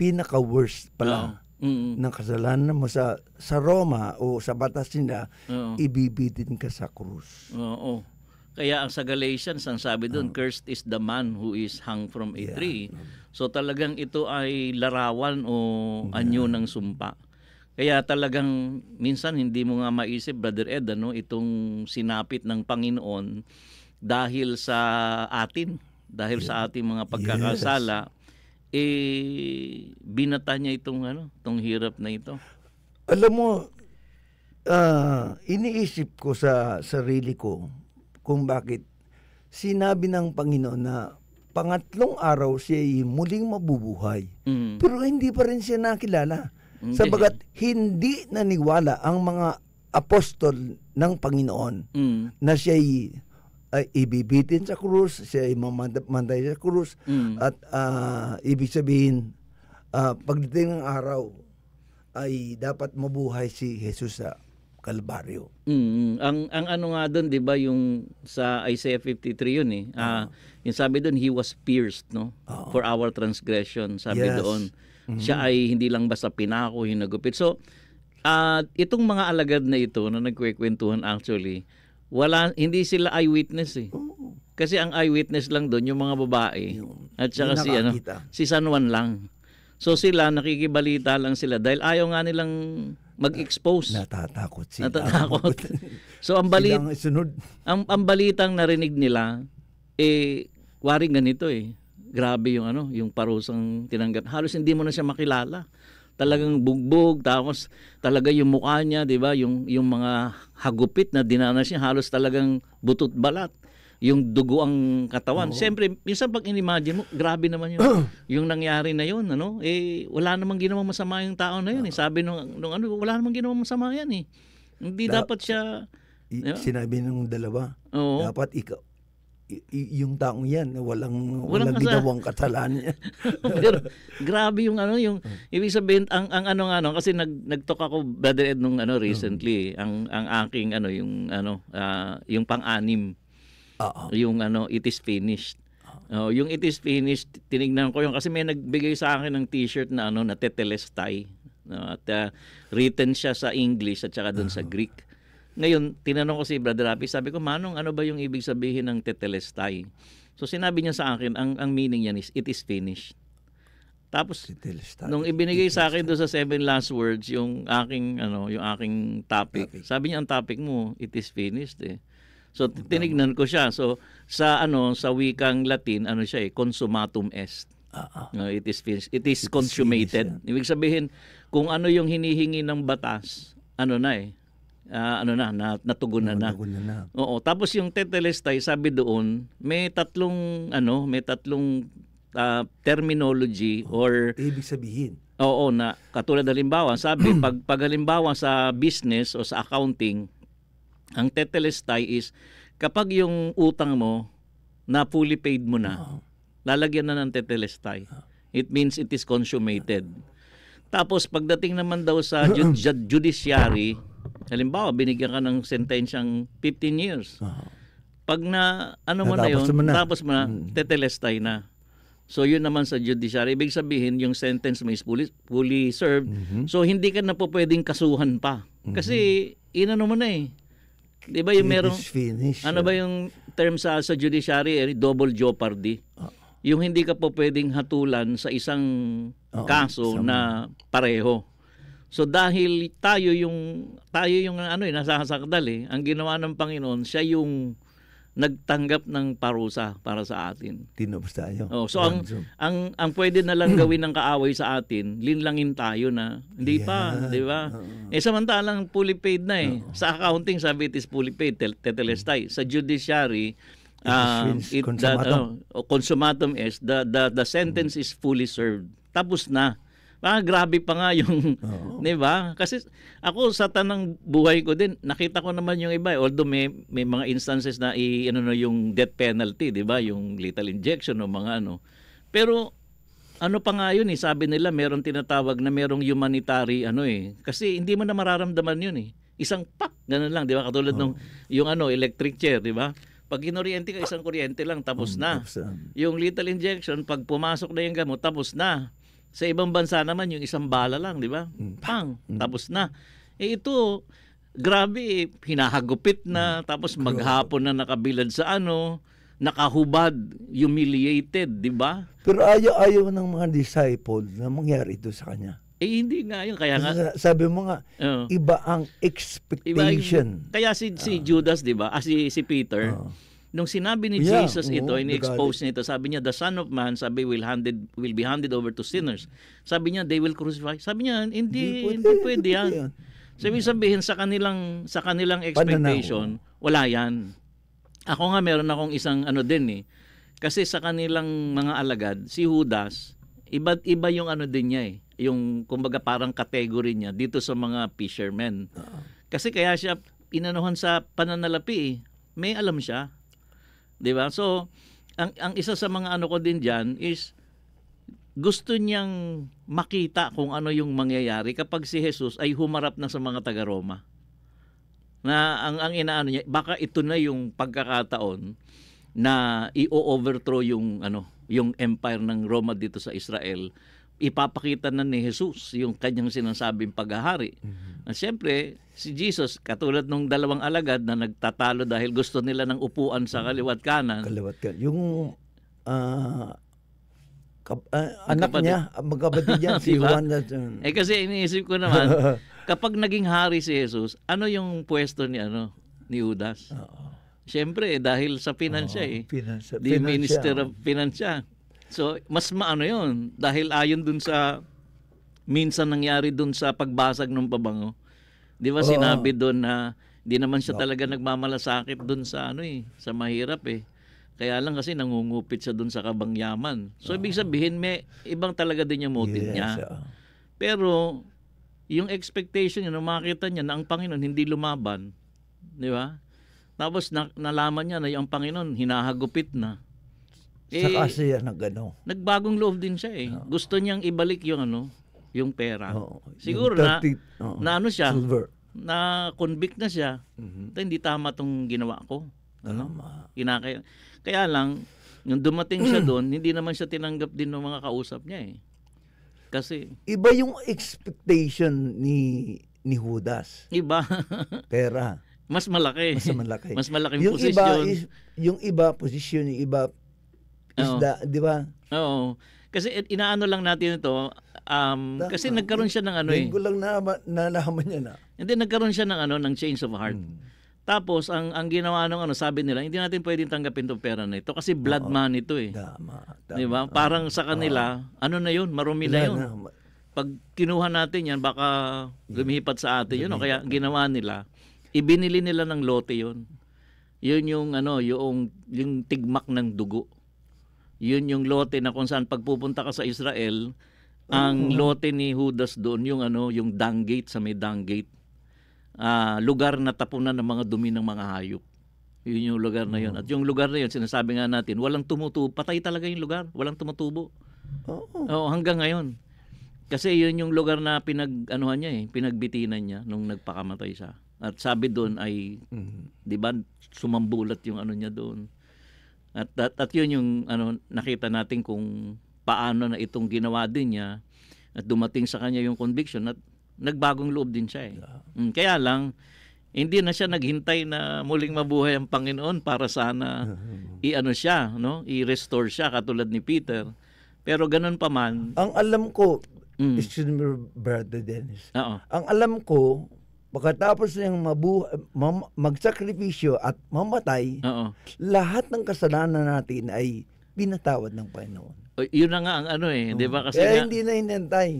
pinaka-worst pala ah, oh. Mm-hmm. ng kasalanan mo sa sa Roma o sa batas nila, Oo. ibibitin ka sa krus. Oo. Kaya ang sa Galatians, ang sabi doon, oh. cursed is the man who is hung from a yeah. tree. So talagang ito ay larawan o anyo ng sumpa. Kaya talagang minsan hindi mo nga maisip, Brother Ed, ano, itong sinapit ng Panginoon dahil sa atin, dahil yeah. sa ating mga pagkakasala, yes. eh, binata niya itong, ano, itong hirap na ito. Alam mo, uh, iniisip ko sa sarili ko, kung bakit sinabi ng Panginoon na pangatlong araw siya ay muling mabubuhay. Mm. Pero hindi pa rin siya nakilala. Mm. Sabagat hindi naniwala ang mga apostol ng Panginoon mm. na siya ay ibibitin sa krus, siya ay mamatay sa krus, mm. at uh, ibig sabihin, uh, pagdating ng araw, ay dapat mabuhay si Jesus sa Kalbaryo. Mm, ang ang ano nga doon 'di ba yung sa Isaiah 53 yun eh. Uh, uh-huh. yung sabi doon he was pierced no uh-huh. for our transgression sabi yes. doon. Mm-hmm. Siya ay hindi lang basta pinako hinagupit. So at uh, itong mga alagad na ito na nagkwekwentuhan actually wala hindi sila eyewitness eh. Uh-huh. Kasi ang eyewitness lang doon yung mga babae yung, at saka yung si ano si San Juan lang. So sila nakikibalita lang sila dahil ayaw nga nilang mag-expose. Natatakot siya. Natatakot. so ang balit isunod. Ang, ang balitang narinig nila eh waring ganito eh. Grabe yung ano, yung parusang tinanggap. Halos hindi mo na siya makilala. Talagang bugbog tapos talaga yung mukha niya, 'di ba? Yung yung mga hagupit na dinanas niya halos talagang butot balat yung dugo ang katawan. Oo. Siyempre, minsan pag inimagine mo, grabe naman yun. yung nangyari na yun, ano? Eh, wala namang ginawang masama yung tao na yun. Eh. Sabi nung, nung ano, wala namang ginawang masama yan eh. Hindi da- dapat siya... I- diba? Sinabi ng dalawa, Oo. dapat ikaw, y- yung taong yan na eh, walang walang, walang ginawang kasalanan. Pero grabe yung ano yung hmm. ibig sabihin ang ang ano ano kasi nag nagtoka ko brother Ed nung ano recently hmm. ang ang aking ano yung ano uh, yung pang-anim. Uh-oh. Yung ano, it is finished. Uh-oh. yung it is finished, tinignan ko yung kasi may nagbigay sa akin ng t-shirt na ano, na tetelestai. No, at uh, written siya sa English at saka doon uh-huh. sa Greek. Ngayon, tinanong ko si Brother Rapi, sabi ko, Manong, ano ba yung ibig sabihin ng tetelestai? So sinabi niya sa akin, ang, ang meaning niya is, it is finished. Tapos nung ibinigay sa akin doon sa seven last words yung aking ano, yung aking topic. topic. Sabi niya ang topic mo, it is finished eh. So tinignan ko siya. So sa ano sa wikang Latin ano siya eh consumatum est. Uh-huh. Uh, it is finished. It is consummated. Ibig sabihin kung ano yung hinihingi ng batas, ano na eh uh, ano na, na natugunan na. Natugunan na. Oo, tapos yung tetelestai sabi doon, may tatlong ano, may tatlong uh, terminology oh, or ibig sabihin. Oo, na katulad halimbawa, sabi pag pag halimbawa sa business o sa accounting, ang tetelestai is kapag yung utang mo na fully paid mo na, uh lalagyan na ng tetelestai. It means it is consummated. Tapos pagdating naman daw sa judiciary, halimbawa binigyan ka ng sentensyang 15 years. Pag na ano mo na, na yun, na. tapos mo na, hmm. tetelestai na. So yun naman sa judiciary, ibig sabihin yung sentence mo is fully, fully served. Mm-hmm. So hindi ka na po pwedeng kasuhan pa. Mm-hmm. Kasi inano mo na eh. 'Di ba yung merong finish, ano ba eh. yung term sa sa judiciary eh, double jeopardy? Oh. Yung hindi ka po pwedeng hatulan sa isang oh, kaso sama. na pareho. So dahil tayo yung tayo yung ano eh nasasakdal eh. Ang ginawa ng Panginoon, siya yung nagtanggap ng parusa para sa atin. Tinubos tayo. Oh, so ang, ang ang pwede na lang gawin ng kaaway sa atin, linlangin tayo na hindi yeah. pa, 'di ba? Uh-huh. Eh samantalang fully paid na eh. Uh-huh. Sa accounting sabi it is fully paid, tel- tetelestai. Sa judiciary um, it, it consumatum. That, uh, oh, consumatum is the the the sentence is fully served. Tapos na. Ah, grabe pa nga yung, oh. 'di ba? Kasi ako sa tanang buhay ko din, nakita ko naman yung iba, although may may mga instances na i, ano no, yung death penalty, 'di ba? Yung lethal injection o mga ano. Pero ano pa nga yun eh, sabi nila meron tinatawag na merong humanitary ano eh. Kasi hindi mo na mararamdaman yun eh. Isang pak, ganun lang, di ba? Katulad oh. ng yung ano, electric chair, di ba? Pag inuryente ka, isang kuryente lang, tapos na. yung lethal injection, pag pumasok na yung gamot, tapos na. Sa ibang bansa naman, yung isang bala lang, di ba? Hmm. Pang! Hmm. Tapos na. Eh ito, grabe, eh, hinahagupit na, hmm. tapos maghapon na nakabilad sa ano, nakahubad, humiliated, di ba? Pero ayaw-ayaw ng mga disciple na mangyari ito sa kanya. Eh hindi nga yun, kaya nga. Sabi mo nga, Oo. Oh. iba ang Iba, expectation. kaya si, si ah. Judas, di ba? Ah, si, si Peter, Oo. Ah nung sinabi ni yeah, Jesus ito, oh, ini-expose niya ito, sabi niya, the Son of Man, sabi, will, handed, will be handed over to sinners. Sabi niya, they will crucify. Sabi niya, hindi, hindi pwede, pwede yan. yan. Sabi sabihin sa kanilang sa kanilang expectation, Pananaw. wala yan. Ako nga meron akong isang ano din eh. Kasi sa kanilang mga alagad, si Judas, iba iba yung ano din niya eh. Yung kumbaga parang category niya dito sa mga fishermen. Ah. Kasi kaya siya inanuhan sa pananalapi eh. May alam siya 'Di ba? So, ang ang isa sa mga ano ko din diyan is gusto niyang makita kung ano yung mangyayari kapag si Jesus ay humarap na sa mga taga-Roma. Na ang ang inaano niya, baka ito na yung pagkakataon na i-overthrow yung ano, yung empire ng Roma dito sa Israel. Ipapakita na ni Jesus yung kanyang sinasabing paghahari. Mm-hmm. At siyempre, si Jesus, katulad nung dalawang alagad na nagtatalo dahil gusto nila ng upuan sa kaliwat kanan. Kaliwat kanan. Yung uh, kap, uh, anak kapatid. niya, magkapatid niya, si Juan. That, um... Eh kasi iniisip ko naman, kapag naging hari si Jesus, ano yung pwesto ni, ano, ni Judas? Oo. Siyempre, eh, dahil sa pinansya eh. Pinansya. The pinansya. Minister of Pinansya. So, mas maano yon Dahil ayon dun sa minsan nangyari doon sa pagbasag ng pabango. 'Di ba sinabi doon na hindi naman siya talaga nagmamalasakit doon sa ano eh, sa mahirap eh. Kaya lang kasi nangungupit sa doon sa kabangyaman. So ibig sabihin may ibang talaga din yung motive yes, niya. Pero yung expectation niya, makita niya na ang Panginoon hindi lumaban, di ba? Tapos na, nalaman niya na yung Panginoon hinahagupit na. Eh, Saka siya na gano. Nagbagong loob din siya eh. Gusto niyang ibalik yung ano, yung pera. Oo. Siguro yung 30, na, oo. na ano siya, Silver. na convict na siya. Mm-hmm. Hindi tama tong ginawa ko. Ano? Kinakaya. Kaya lang, nung dumating siya doon, hindi naman siya tinanggap din ng mga kausap niya eh. Kasi... Iba yung expectation ni ni Judas. Iba. Pera. Mas malaki. Mas malaki. Mas malaki yung position. Iba is, yung iba position, yung iba is Oo. the, di ba? Oo. Kasi inaano lang natin ito, um, Dama. kasi ah, nagkaroon siya ng ano eh. Linggo lang na, nalaman niya na. Hindi, nagkaroon siya ng ano, ng change of heart. Hmm. Tapos, ang, ang ginawa ng ano, sabi nila, hindi natin pwedeng tanggapin itong pera na ito kasi blood Oo. money ito eh. Tama. tama. Diba? Parang sa kanila, Oo. ano na yun, marumi na yun. Na. Pag kinuha natin yan, baka hmm. lumipat sa atin yun. O kaya ginawa nila, ibinili nila ng lote yun. Yun yung ano, yung, yung tigmak ng dugo. Yun yung lote na kung saan pagpupunta ka sa Israel, ang lote ni Judas doon yung ano, yung Dung Gate sa may Dung Gate. Uh, lugar na tapunan ng mga dumi ng mga hayop. Yun yung lugar na yun. At yung lugar na yun, sinasabi nga natin, walang tumutubo. Patay talaga yung lugar. Walang tumutubo. Oo. Oh. oh, hanggang ngayon. Kasi yun yung lugar na pinag anuhan niya eh, pinagbitinan niya nung nagpakamatay siya. At sabi doon ay mm-hmm. 'di ba sumambulat yung ano niya doon. At, at, at yun yung ano, nakita natin kung paano na itong ginawa din niya at dumating sa kanya yung conviction at nagbagong loob din siya eh. Yeah. Hmm, kaya lang, hindi na siya naghintay na muling mabuhay ang Panginoon para sana i-ano siya, no? i-restore siya katulad ni Peter. Pero ganun pa man. Ang alam ko, mm. excuse me, Brother Dennis. Uh-oh. Ang alam ko, pagkatapos niyang mabu- mam- magsakripisyo at mamatay, Oo. lahat ng kasalanan natin ay pinatawad ng Panginoon. O, Yun na nga ang ano eh, 'di ba? Kasi Kaya nga, hindi, na hinantay.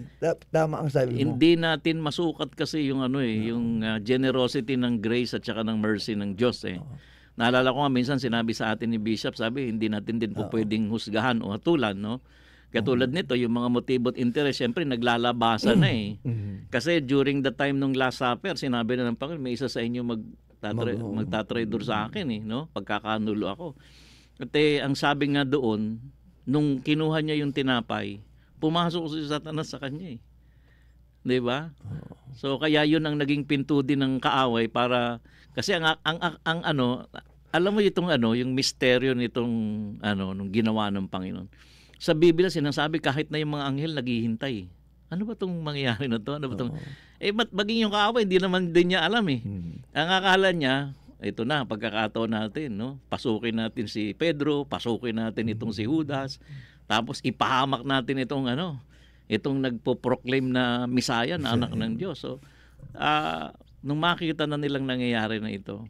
Tama ang sabi mo. Hindi natin masukat kasi yung ano eh, yung ah, generosity ng grace at saka ng mercy ng Diyos eh. Oo. Naalala ko nga minsan sinabi sa atin ni Bishop, sabi hindi natin din po pwedeng husgahan o hatulan, no? Katulad mm-hmm. nito, yung mga motibo interest, syempre naglalabasan na eh. Mm-hmm. Mm-hmm. Kasi during the time nung Last Supper, sinabi na ng Panginoon, may isa sa inyo mag magtatra- magtatrader sa akin eh, no? Pagkakanulo ako. At eh, ang sabi nga doon, nung kinuha niya yung tinapay, pumasok si Satanas sa kanya eh. 'Di ba? So kaya 'yun ang naging pinto din ng kaaway para kasi ang ang, ang, ang ano, alam mo itong ano, yung misteryo nitong ano nung ginawa ng Panginoon sa Biblia sinasabi kahit na yung mga anghel naghihintay. Ano ba tong mangyayari na to? Ano ba tong... Eh, mat, maging yung kaaway, hindi naman din niya alam eh. Hmm. Ang akala niya, ito na, pagkakataon natin, no? pasukin natin si Pedro, pasukin natin itong si Judas, tapos ipahamak natin itong ano, itong nagpo-proclaim na misaya na anak ng Diyos. So, uh, nung makita na nilang nangyayari na ito,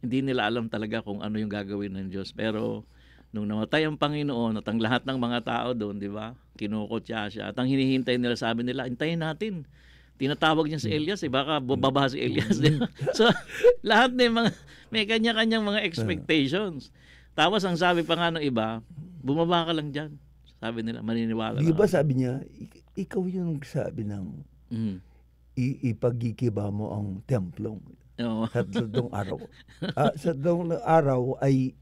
hindi nila alam talaga kung ano yung gagawin ng Diyos. Pero nung namatay ang Panginoon at ang lahat ng mga tao doon, di ba? Kinukutya siya. At ang hinihintay nila, sabi nila, hintayin natin. Tinatawag niya si hmm. Elias, eh, baka hmm. bababa si Elias. Di ba? so, lahat ng mga, may kanya-kanyang mga hmm. expectations. Tapos ang sabi pa nga ng iba, bumaba ka lang dyan. Sabi nila, maniniwala Di ba sabi niya, ikaw yung sabi ng mm. ipagikiba mo ang templong. Oh. Sa tatlong araw. uh, sa tatlong araw ay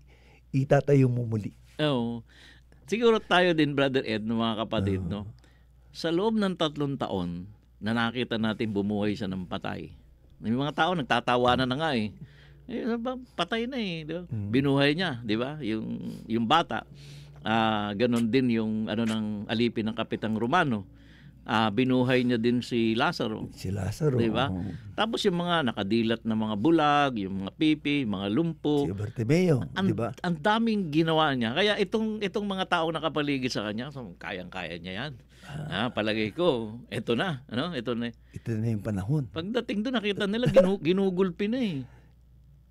itatayo mo muli. Oo. Oh. Siguro tayo din, Brother Ed, no, mga kapatid, uh, no? Sa loob ng tatlong taon na nakita natin bumuhay siya ng patay. May mga tao nagtatawa na nga eh. eh ano patay na eh. Diba? Mm. Binuhay niya, di ba? Yung, yung bata. Uh, ah, ganon din yung ano ng alipin ng Kapitang Romano uh, binuhay niya din si Lazaro. Si Lazaro. Di ba? Oh. Tapos yung mga nakadilat na mga bulag, yung mga pipi, mga lumpo. Si Bartimeo, di ba? Ang daming ginawa niya. Kaya itong itong mga taong nakapaligid sa kanya, so, kayang-kaya niya yan. Ah. ah, palagay ko, ito na, ano? Ito na. Ito na yung panahon. Pagdating doon nakita nila ginu- ginugulpi na eh.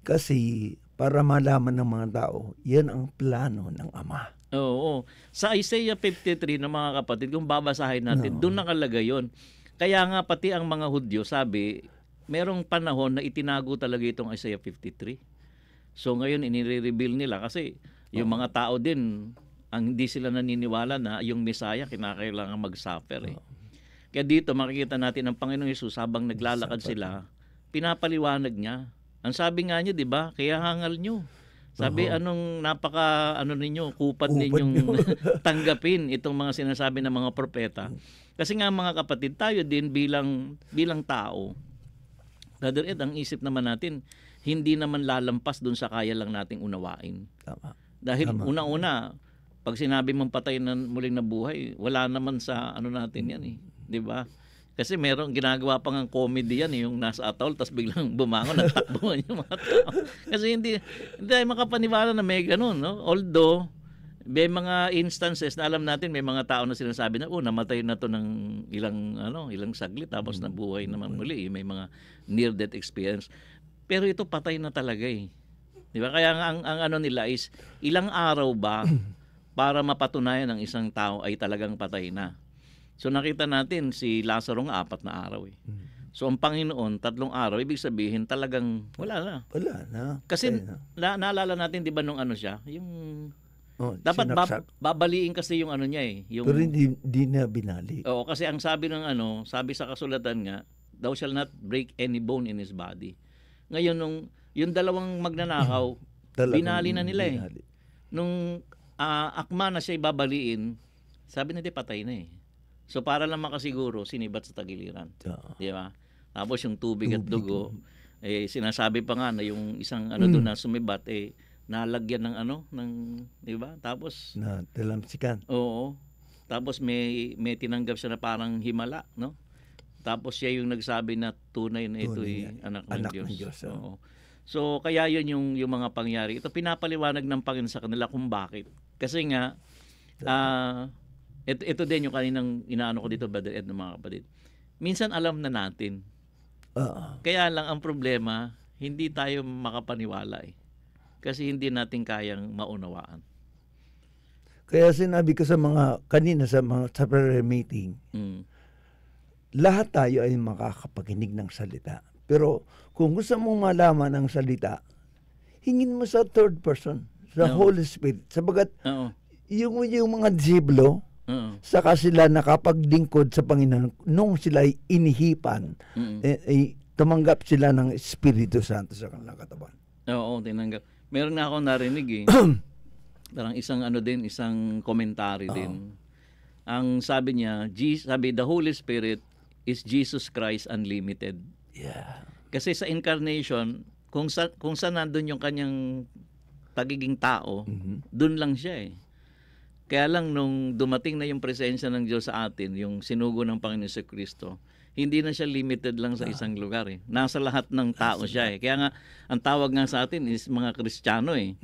Kasi para malaman ng mga tao, yan ang plano ng Ama. Oo. Sa Isaiah 53 ng mga kapatid, kung babasahin natin, no. doon nakalagay yon. Kaya nga pati ang mga Hudyo, sabi, merong panahon na itinago talaga itong Isaiah 53. So ngayon, inire-reveal nila kasi yung mga tao din, ang hindi sila naniniwala na yung Messiah kinakailangan mag-suffer. Eh. Kaya dito makikita natin ang Panginoong Yesus habang naglalakad sila, pinapaliwanag niya. Ang sabi nga niya, di ba, kaya hangal niyo sabi uh-huh. anong napaka ano ninyo kupad, kupad ninyong tanggapin itong mga sinasabi ng mga propeta. Kasi nga mga kapatid tayo din bilang bilang tao. Brother Ed, ang isip naman natin hindi naman lalampas doon sa kaya lang nating unawain. Tama. Dahil Tama. una-una pag sinabi mong patay na muling nabuhay, wala naman sa ano natin 'yan eh, 'di ba? Kasi meron ginagawa pang ang comedy yan, eh, yung nasa atol, tapos biglang bumangon, natakbuhan yung mga tao. Kasi hindi, hindi ay makapaniwala na may ganun. No? Although, may mga instances na alam natin may mga tao na sinasabi na oh namatay na to ng ilang ano ilang saglit tapos mm-hmm. nabuhay naman hmm. muli may mga near death experience pero ito patay na talaga eh di ba kaya ang, ang, ang ano nila is ilang araw ba para mapatunayan ng isang tao ay talagang patay na So nakita natin si Lazaro ng apat na araw eh. Mm. So ang Panginoon, tatlong araw, ibig sabihin talagang wala na. Wala na. Kasi na. naalala natin 'di ba nung ano siya, yung Oh, dapat bab- babaliin kasi yung ano niya eh, yung Pero hindi, hindi na binali. Oo, kasi ang sabi ng ano, sabi sa kasulatan nga, thou shall not break any bone in his body. Ngayon nung yung dalawang magnanakaw, binali na nila eh. binali. eh. Nung uh, akma na siya ibabaliin, sabi na di patay na eh. So para lang makasiguro, sinibat sa tagiliran. Yeah. Di ba? Tapos yung tubig, tubig at dugo, eh sinasabi pa nga na yung isang ano mm. doon hmm. na sumibat eh nalagyan ng ano ng di ba? Tapos na dalamsikan. Oo. Tapos may may tinanggap siya na parang himala, no? Tapos siya yung nagsabi na tunay na ito ay eh, anak ng Diyos. Ng Diyos oh. Oo. So kaya yun yung yung mga pangyari. Ito pinapaliwanag ng Panginoon sa kanila kung bakit. Kasi nga uh, ito, ito din yung kaninang inaano ko dito, Brother Ed, ng mga kapatid. Minsan alam na natin. Uh-huh. Kaya lang ang problema, hindi tayo makapaniwala eh. Kasi hindi natin kayang maunawaan. Kaya sinabi ko sa mga kanina sa mga sa prayer meeting, mm. lahat tayo ay makakapaginig ng salita. Pero kung gusto mong malaman ang salita, hingin mo sa third person, sa no. Holy Spirit. Sabagat no. yung, yung mga jiblo, Mm-hmm. Saka sila nakapaglingkod sa Panginoon nung sila eh, ay inihipan. Mm-hmm. Eh, eh, tumanggap sila ng Espiritu Santo sa kanilang katawan. Oo, tinanggap. Meron na ako narinig eh. Parang isang ano din, isang commentary uh-huh. din. Ang sabi niya, Jesus, sabi the Holy Spirit is Jesus Christ unlimited. Yeah. Kasi sa incarnation, kung sa, kung saan nandoon yung kanyang pagiging tao, mm-hmm. doon lang siya eh. Kaya lang nung dumating na yung presensya ng Diyos sa atin, yung sinugo ng Panginoon sa Kristo, hindi na siya limited lang sa ah. isang lugar eh. Nasa lahat ng ah, tao siya eh. Kaya nga ang tawag nga sa atin is mga Kristiyano eh.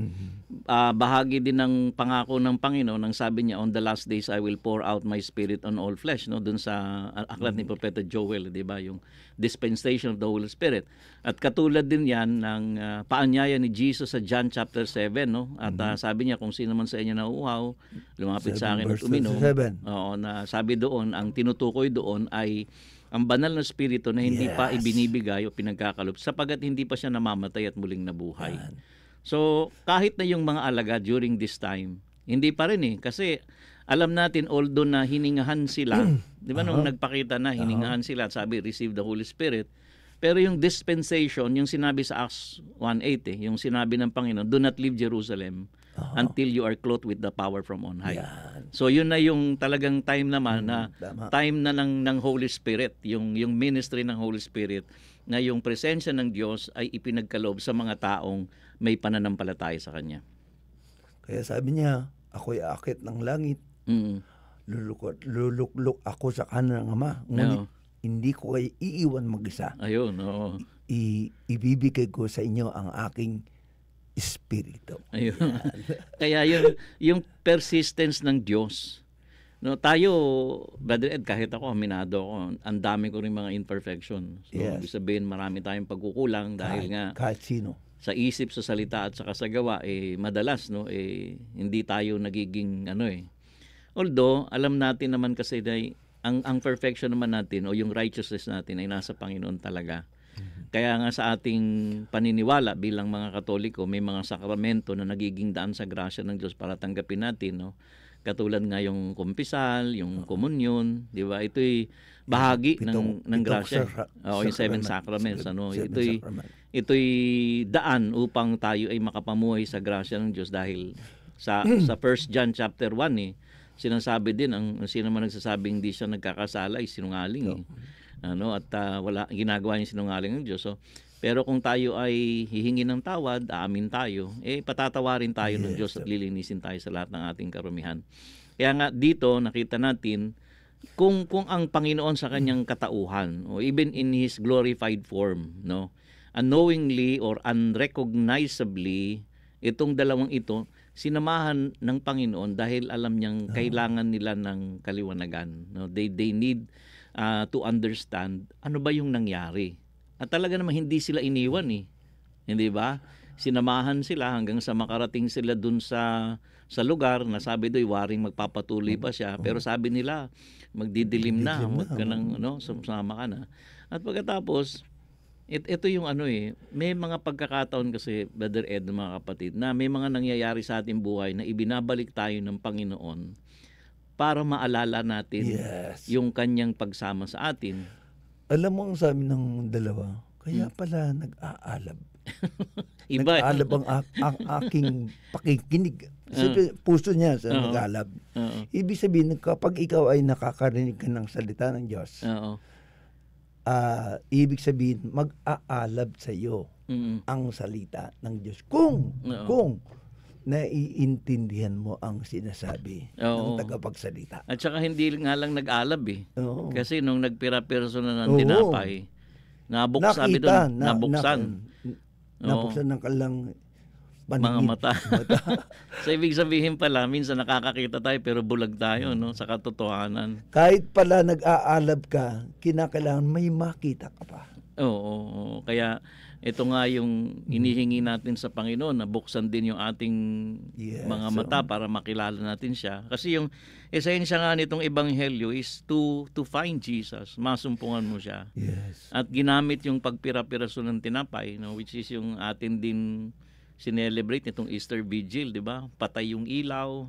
Uh, bahagi din ng pangako ng Panginoon nang sabi niya on the last days I will pour out my spirit on all flesh no doon sa aklat ni mm-hmm. propeta Joel, eh, 'di ba, yung dispensation of the Holy Spirit. At katulad din 'yan ng uh, paanyaya ni Jesus sa John chapter 7 no. At uh, sabi niya kung sino man sa inyo na uhaw, lumapit sa akin at uminom. Oo, na sabi doon ang tinutukoy doon ay ang banal na spirito na hindi yes. pa ibinibigay o pinagkakalop sapagat hindi pa siya namamatay at muling nabuhay. Yan. So, kahit na yung mga alaga during this time, hindi pa rin eh kasi alam natin although na hiningahan sila, mm. 'di ba nung uh-huh. nagpakita na hiningahan uh-huh. sila, sabi receive the Holy Spirit. Pero yung dispensation, yung sinabi sa Acts 1:8, eh, yung sinabi ng Panginoon, do not leave Jerusalem uh-huh. until you are clothed with the power from on high. Yan. So yun na yung talagang time naman na Dama. Mm, time na ng ng Holy Spirit, yung yung ministry ng Holy Spirit na yung presensya ng Diyos ay ipinagkaloob sa mga taong may pananampalataya sa kanya. Kaya sabi niya, ako'y akit ng langit. Mm. Lulukot, luluklok ako sa kanan ng Ama. Ngunit no. hindi ko kayo iiwan mag-isa. Ayun, oo. No. I- ibibigay ko sa inyo ang aking Espiritu. Ayun. Kaya yung, yung persistence ng Diyos. No, tayo, Brother Ed, kahit ako, aminado ako, ang dami ko rin mga imperfection. So, yes. sabihin, marami tayong pagkukulang dahil kahit, nga... Kahit sino. Sa isip, sa salita, at sa kasagawa, eh, madalas, no, eh, hindi tayo nagiging, ano eh. Although, alam natin naman kasi, dahil, ang, ang perfection naman natin o yung righteousness natin ay nasa Panginoon talaga. Kaya nga sa ating paniniwala bilang mga Katoliko, may mga sakramento na nagiging daan sa grasya ng Diyos para tanggapin natin, no? Katulad nga yung kumpisal, yung komunyon, di ba? Ito'y bahagi pitong, ng ng grasya. Oo, yung seven sacraments, ano? Ito'y ito'y daan upang tayo ay makapamuhay sa grasya ng Diyos dahil sa sa 1 John chapter 1 eh sinasabi din ang sino man nagsasabing hindi siya nagkakasala ay sinungaling. No. Eh ano at uh, wala ginagawa yung sinungaling ng Diyos. So pero kung tayo ay hihingi ng tawad, aamin tayo, eh patatawarin tayo yes. ng Diyos at lilinisin tayo sa lahat ng ating karumihan. Kaya nga dito nakita natin kung kung ang Panginoon sa kanyang katauhan o even in his glorified form, no? Unknowingly or unrecognizably itong dalawang ito sinamahan ng Panginoon dahil alam niyang ah. kailangan nila ng kaliwanagan, no? They they need uh, to understand ano ba yung nangyari. At talaga naman hindi sila iniwan eh. Hindi ba? Sinamahan sila hanggang sa makarating sila dun sa sa lugar na sabi do'y waring magpapatuloy pa siya. Pero sabi nila, magdidilim, na, huwag ka nang ano, sumama ka na. At pagkatapos, it, ito yung ano eh, may mga pagkakataon kasi, Brother Ed, mga kapatid, na may mga nangyayari sa ating buhay na ibinabalik tayo ng Panginoon para maalala natin yes. yung kanyang pagsama sa atin. Alam mo ang sabi ng dalawa, kaya hmm. pala nag-aalab. Iba. Nag-aalab ang, ang aking pakikinig. Sabi, uh, puso niya sa uh, nag-aalab. Uh, Ibig sabihin, kapag ikaw ay nakakarinig ka ng salita ng Diyos, uh, uh, ibig sabihin, mag-aalab sa iyo mm-hmm. ang salita ng Diyos. Kung, uh, kung, naiintindihan mo ang sinasabi Oo. ng tagapagsalita. At saka hindi nga lang nag-alab eh. Oo. Kasi nung nagpira-perso na ng Oo. tinapay, nabuksan, sabi doon, na- nabuksan. Na, nabuksan ng kalang mga paningin. mata. so ibig sabihin pala, minsan nakakakita tayo pero bulag tayo no, sa katotohanan. Kahit pala nag-aalab ka, kinakailangan may makita ka pa. oo. kaya ito nga yung mm-hmm. inihingi natin sa Panginoon na buksan din yung ating yes, mga mata para makilala natin siya. Kasi yung esensya nga nitong ebanghelyo is to to find Jesus, masumpungan mo siya. Yes. At ginamit yung pagpirapiraso ng tinapay, no, which is yung atin din sinelebrate nitong Easter Vigil, di ba? Patay yung ilaw,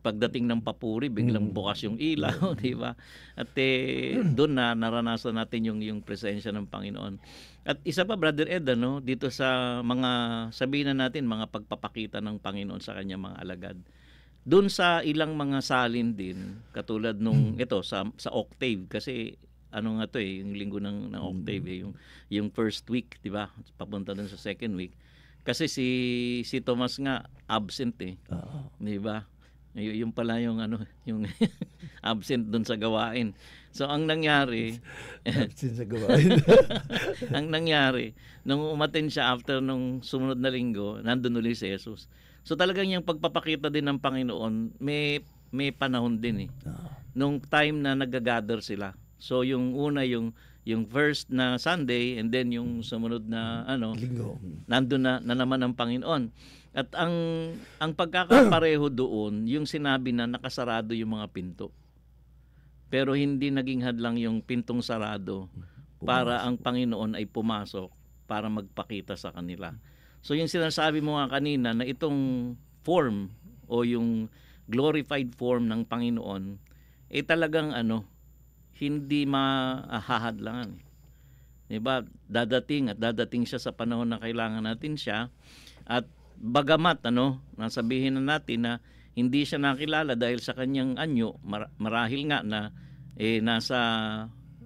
pagdating ng papuri biglang mm. bukas yung ilaw, di ba? At eh, mm. doon na naranasan natin yung yung presensya ng Panginoon. At isa pa brother Ed ano, dito sa mga sabihin na natin mga pagpapakita ng Panginoon sa kanya mga alagad. Doon sa ilang mga salin din katulad nung mm. ito sa sa octave kasi ano nga to eh yung linggo ng ng octave eh, yung yung first week, di ba? Papunta dun sa second week. Kasi si si Thomas nga absent eh. 'Di ba? Y- yung pala yung ano, yung absent doon sa gawain. So ang nangyari, absent sa gawain. ang nangyari, nung umatin siya after nung sumunod na linggo, nandoon ulit si Jesus. So talagang yung pagpapakita din ng Panginoon, may may panahon din eh. Ah. Nung time na nagagather sila. So yung una yung yung first na Sunday and then yung sumunod na ano, linggo. Nandoon na, na naman ang Panginoon. At ang ang pagkakapareho doon, yung sinabi na nakasarado yung mga pinto. Pero hindi naging hadlang yung pintong sarado pumasok. para ang Panginoon ay pumasok para magpakita sa kanila. So yung sinasabi mo nga kanina na itong form o yung glorified form ng Panginoon eh talagang ano hindi mahahadlangan. Eh. 'Di ba? Dadating at dadating siya sa panahon na kailangan natin siya at bagamat ano, nasabihin na natin na hindi siya nakilala dahil sa kanyang anyo, mar- marahil nga na eh nasa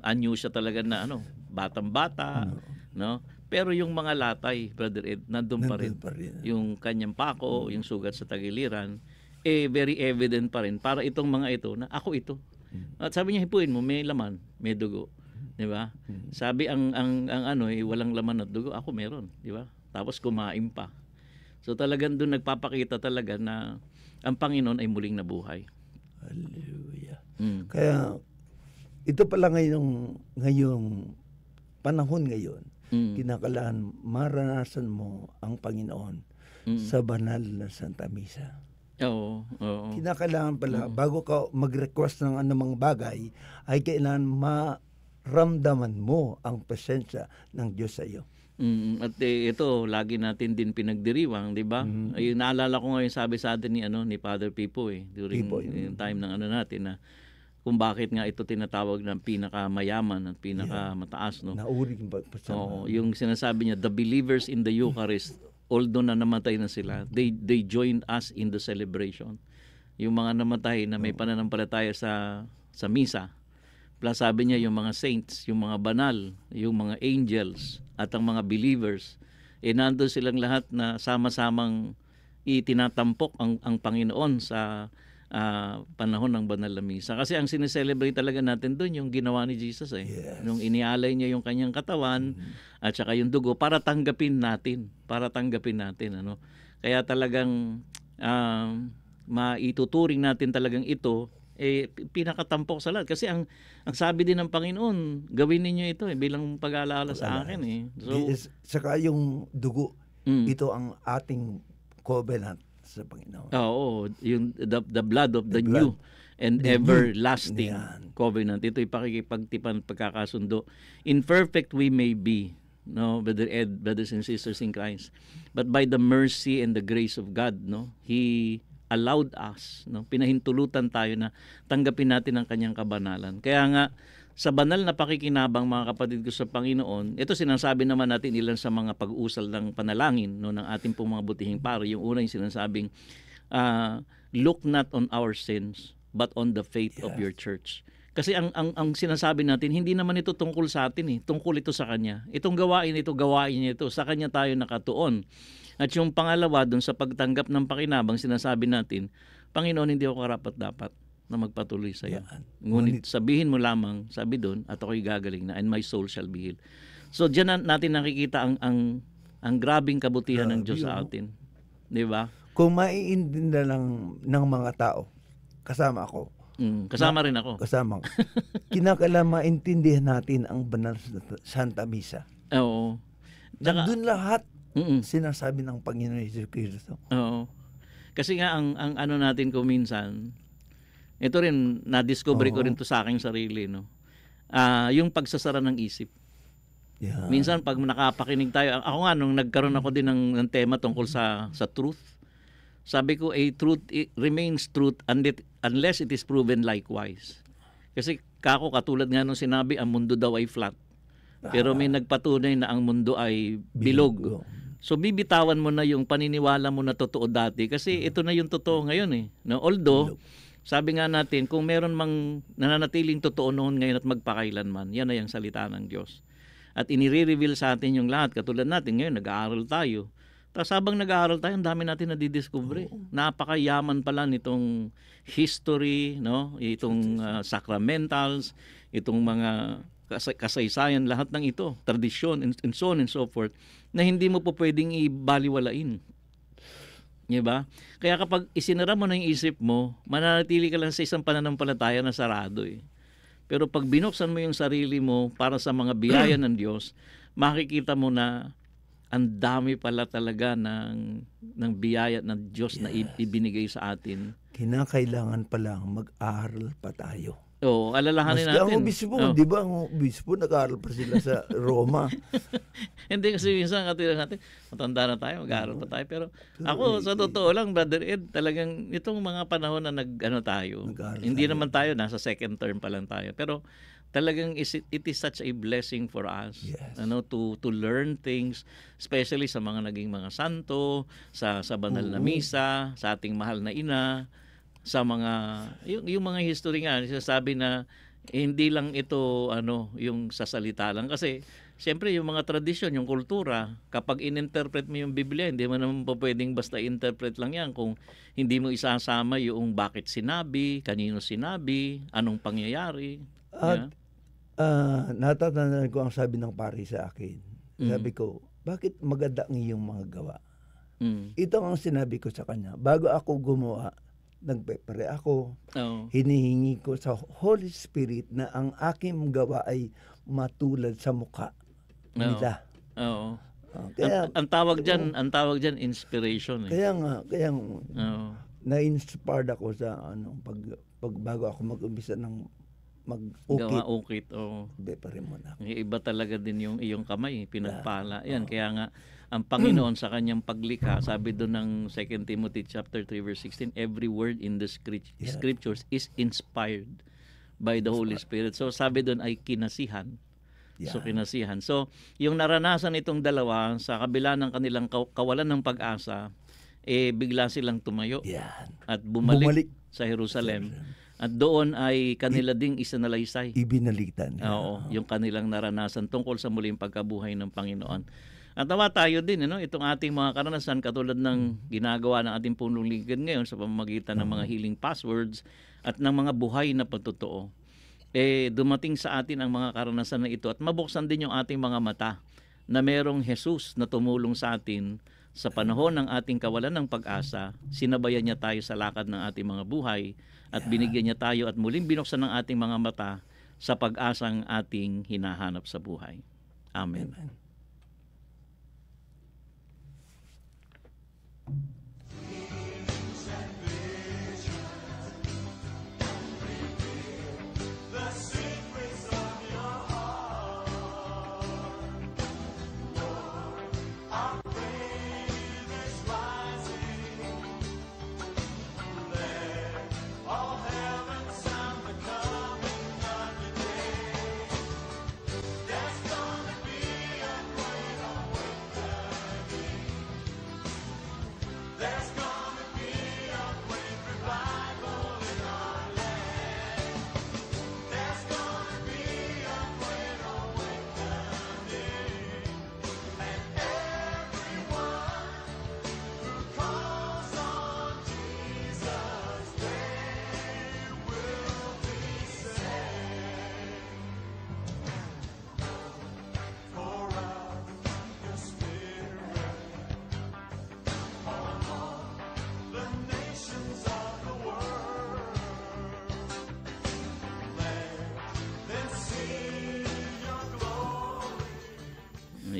anyo siya talaga na ano, batang-bata, no. Hmm. no? Pero yung mga latay, Brother Ed, nandun, pa, rin. pa rin. Yung kanyang pako, hmm. yung sugat sa tagiliran, eh very evident pa rin para itong mga ito na ako ito. Hmm. At sabi niya, hipuin mo, may laman, may dugo. 'Di ba? Sabi ang, ang, ang ano, eh, walang laman at dugo, ako meron. 'Di ba? Tapos kumain pa. So talagang doon nagpapakita talaga na ang Panginoon ay muling nabuhay. Hallelujah. Mm. Kaya ito pala ngayong, ngayong panahon ngayon, mm. kinakalaan maranasan mo ang Panginoon mm. sa banal na Santa Misa. Oo, oo. Kinakailangan pala, mm. bago ka mag-request ng anumang bagay, ay kailangan maramdaman mo ang presensya ng Diyos sa iyo. Mm, at eh, ito, lagi natin din pinagdiriwang, di ba? Mm-hmm. Ay, naalala ko ngayon sabi sa atin ni, ano, ni Father Pipo eh, during Pipo, yun. yung time ng ano natin na kung bakit nga ito tinatawag ng pinakamayaman at pinakamataas. No? Nauri yung Oo, yung sinasabi niya, the believers in the Eucharist, although na namatay na sila, they, they joined us in the celebration. Yung mga namatay na may pananampalataya sa, sa misa, Plus sabi niya yung mga saints, yung mga banal, yung mga angels at ang mga believers, eh nandoon silang lahat na sama-samang itinatampok ang, ang Panginoon sa uh, panahon ng banal na misa. Kasi ang sineselebrate talaga natin doon yung ginawa ni Jesus eh. Yes. Nung inialay niya yung kanyang katawan mm-hmm. at saka yung dugo para tanggapin natin, para tanggapin natin ano. Kaya talagang um, uh, maituturing natin talagang ito eh, pinakatampok sa lahat. Kasi ang, ang sabi din ng Panginoon, gawin ninyo ito eh, bilang pag-aalala sa akin eh. So, Is, saka yung dugo, mm. ito ang ating covenant sa Panginoon. Oo, oh, yung the, the blood of the, the blood. new and the everlasting new. covenant. Ito ipakikipagtipan pagkakasundo. Imperfect we may be, no, brother Ed, brothers and sisters in Christ. But by the mercy and the grace of God, no, He allowed us, no? pinahintulutan tayo na tanggapin natin ang kanyang kabanalan. Kaya nga, sa banal na pakikinabang mga kapatid ko sa Panginoon, ito sinasabi naman natin ilan sa mga pag-usal ng panalangin no, ng ating pong mga butihing paro. Yung una yung sinasabing, uh, look not on our sins, but on the faith yeah. of your church. Kasi ang, ang ang sinasabi natin, hindi naman ito tungkol sa atin eh, tungkol ito sa kanya. Itong gawain ito, gawain niya ito, sa kanya tayo nakatuon. At yung pangalawa doon sa pagtanggap ng pakinabang, sinasabi natin, Panginoon, hindi ako karapat dapat na magpatuloy sa iyo. Ngunit, sabihin mo lamang, sabi doon, at ako'y gagaling na, and my soul shall be healed. So diyan natin nakikita ang ang ang grabing kabutihan uh, ng ah, Diyos sa atin. 'Di ba? Kung maiintindihan lang ng mga tao kasama ako. Mm, kasama na, rin ako. Kasama Kinakailangan maintindihan natin ang banal na Santa Misa. Oo. Tsaka, Nandun lahat Mm-mm. sinasabi ng Panginoon Jesus Kristo. Oo. Kasi nga ang ang ano natin ko minsan, ito rin na-discover ko rin to sa aking sarili no. Ah, yung pagsasara ng isip. Yeah. Minsan pag nakapakinig tayo, ako nga nung nagkaroon ako din ng, ng tema tungkol sa sa truth. Sabi ko, a truth remains truth unless it is proven likewise. Kasi kako katulad nga nung sinabi, ang mundo daw ay flat. Pero may ah. nagpatunay na ang mundo ay bilog. bilog. So bibitawan mo na yung paniniwala mo na totoo dati kasi mm-hmm. ito na yung totoo ngayon eh. No? Although, sabi nga natin, kung meron mang nananatiling totoo noon ngayon at magpakailanman, yan ay ang salita ng Diyos. At inire-reveal sa atin yung lahat. Katulad natin ngayon, nag-aaral tayo. Tapos habang nag-aaral tayo, ang dami natin na didiscover. Oo. Napakayaman pala nitong history, no? itong uh, sacramentals, itong mga kasaysayan, lahat ng ito, tradisyon, and, and so on and so forth, na hindi mo po pwedeng ibaliwalain. Di ba? Kaya kapag isinara mo na yung isip mo, mananatili ka lang sa isang pananampalataya na sarado eh. Pero pag binuksan mo yung sarili mo para sa mga biyaya ng Diyos, makikita mo na ang dami pala talaga ng ng biyaya ng Diyos yes. na ibinigay sa atin. Kinakailangan pa lang mag-aral pa tayo oh, alalahanin Maski natin. ang obispo, oh. di ba ang obispo, nag-aaral pa sila sa Roma. Hindi kasi minsan katulad natin, matanda na tayo, mag-aaral pa tayo. Pero ako, sa totoo lang, Brother Ed, talagang itong mga panahon na nag, ano tayo, hindi tayo. naman tayo, nasa second term pa lang tayo. Pero talagang is it, it is such a blessing for us yes. ano to to learn things especially sa mga naging mga santo sa sa banal uh-huh. na misa sa ating mahal na ina sa mga yung, yung mga history nga sinasabi na hindi lang ito ano yung sa salita lang kasi siyempre yung mga tradisyon yung kultura kapag ininterpret mo yung Biblia hindi mo naman po pwedeng basta interpret lang yan kung hindi mo isasama yung bakit sinabi kanino sinabi anong pangyayari at yeah. uh, natatandaan ko ang sabi ng pari sa akin mm. sabi ko bakit maganda ang iyong mga gawa mm. ito ang sinabi ko sa kanya bago ako gumawa nagpepare ako. Oh. Hinihingi ko sa Holy Spirit na ang aking gawa ay matulad sa mukha oh. nila. Oo. Oh. kaya, ang, ang tawag diyan, ang tawag diyan inspiration eh. Kaya nga, kaya oh. na-inspired ako sa ano pag, pagbago ako mag-umpisa ng mag-ukit. Gawa ukit, oo. Oh. Iba talaga din yung iyong kamay, pinagpala. Yeah. Yan, oh. kaya nga ang Panginoon sa kanyang paglikha. Sabi doon ng 2 Timothy chapter 3 verse 16, every word in the scriptures is inspired by the Holy Spirit. So sabi doon ay kinasihan. Yeah. So kinasihan. So yung naranasan itong dalawa sa kabila ng kanilang kawalan ng pag-asa, eh bigla silang tumayo yeah. at bumalik, bumalik sa Jerusalem. At doon ay kanila ding isanalaysay. Ibinalitan. Oo, yeah. yung kanilang naranasan tungkol sa muling pagkabuhay ng Panginoon. Natawa tayo din, ano, itong ating mga karanasan katulad ng ginagawa ng ating punong lingkod ngayon sa pamamagitan ng mga mm. healing passwords at ng mga buhay na pagtotoo. Eh, dumating sa atin ang mga karanasan na ito at mabuksan din yung ating mga mata na merong Jesus na tumulong sa atin sa panahon ng ating kawalan ng pag-asa, sinabayan niya tayo sa lakad ng ating mga buhay at binigyan niya tayo at muling binuksan ng ating mga mata sa pag-asang ating hinahanap sa buhay. Amen. Amen.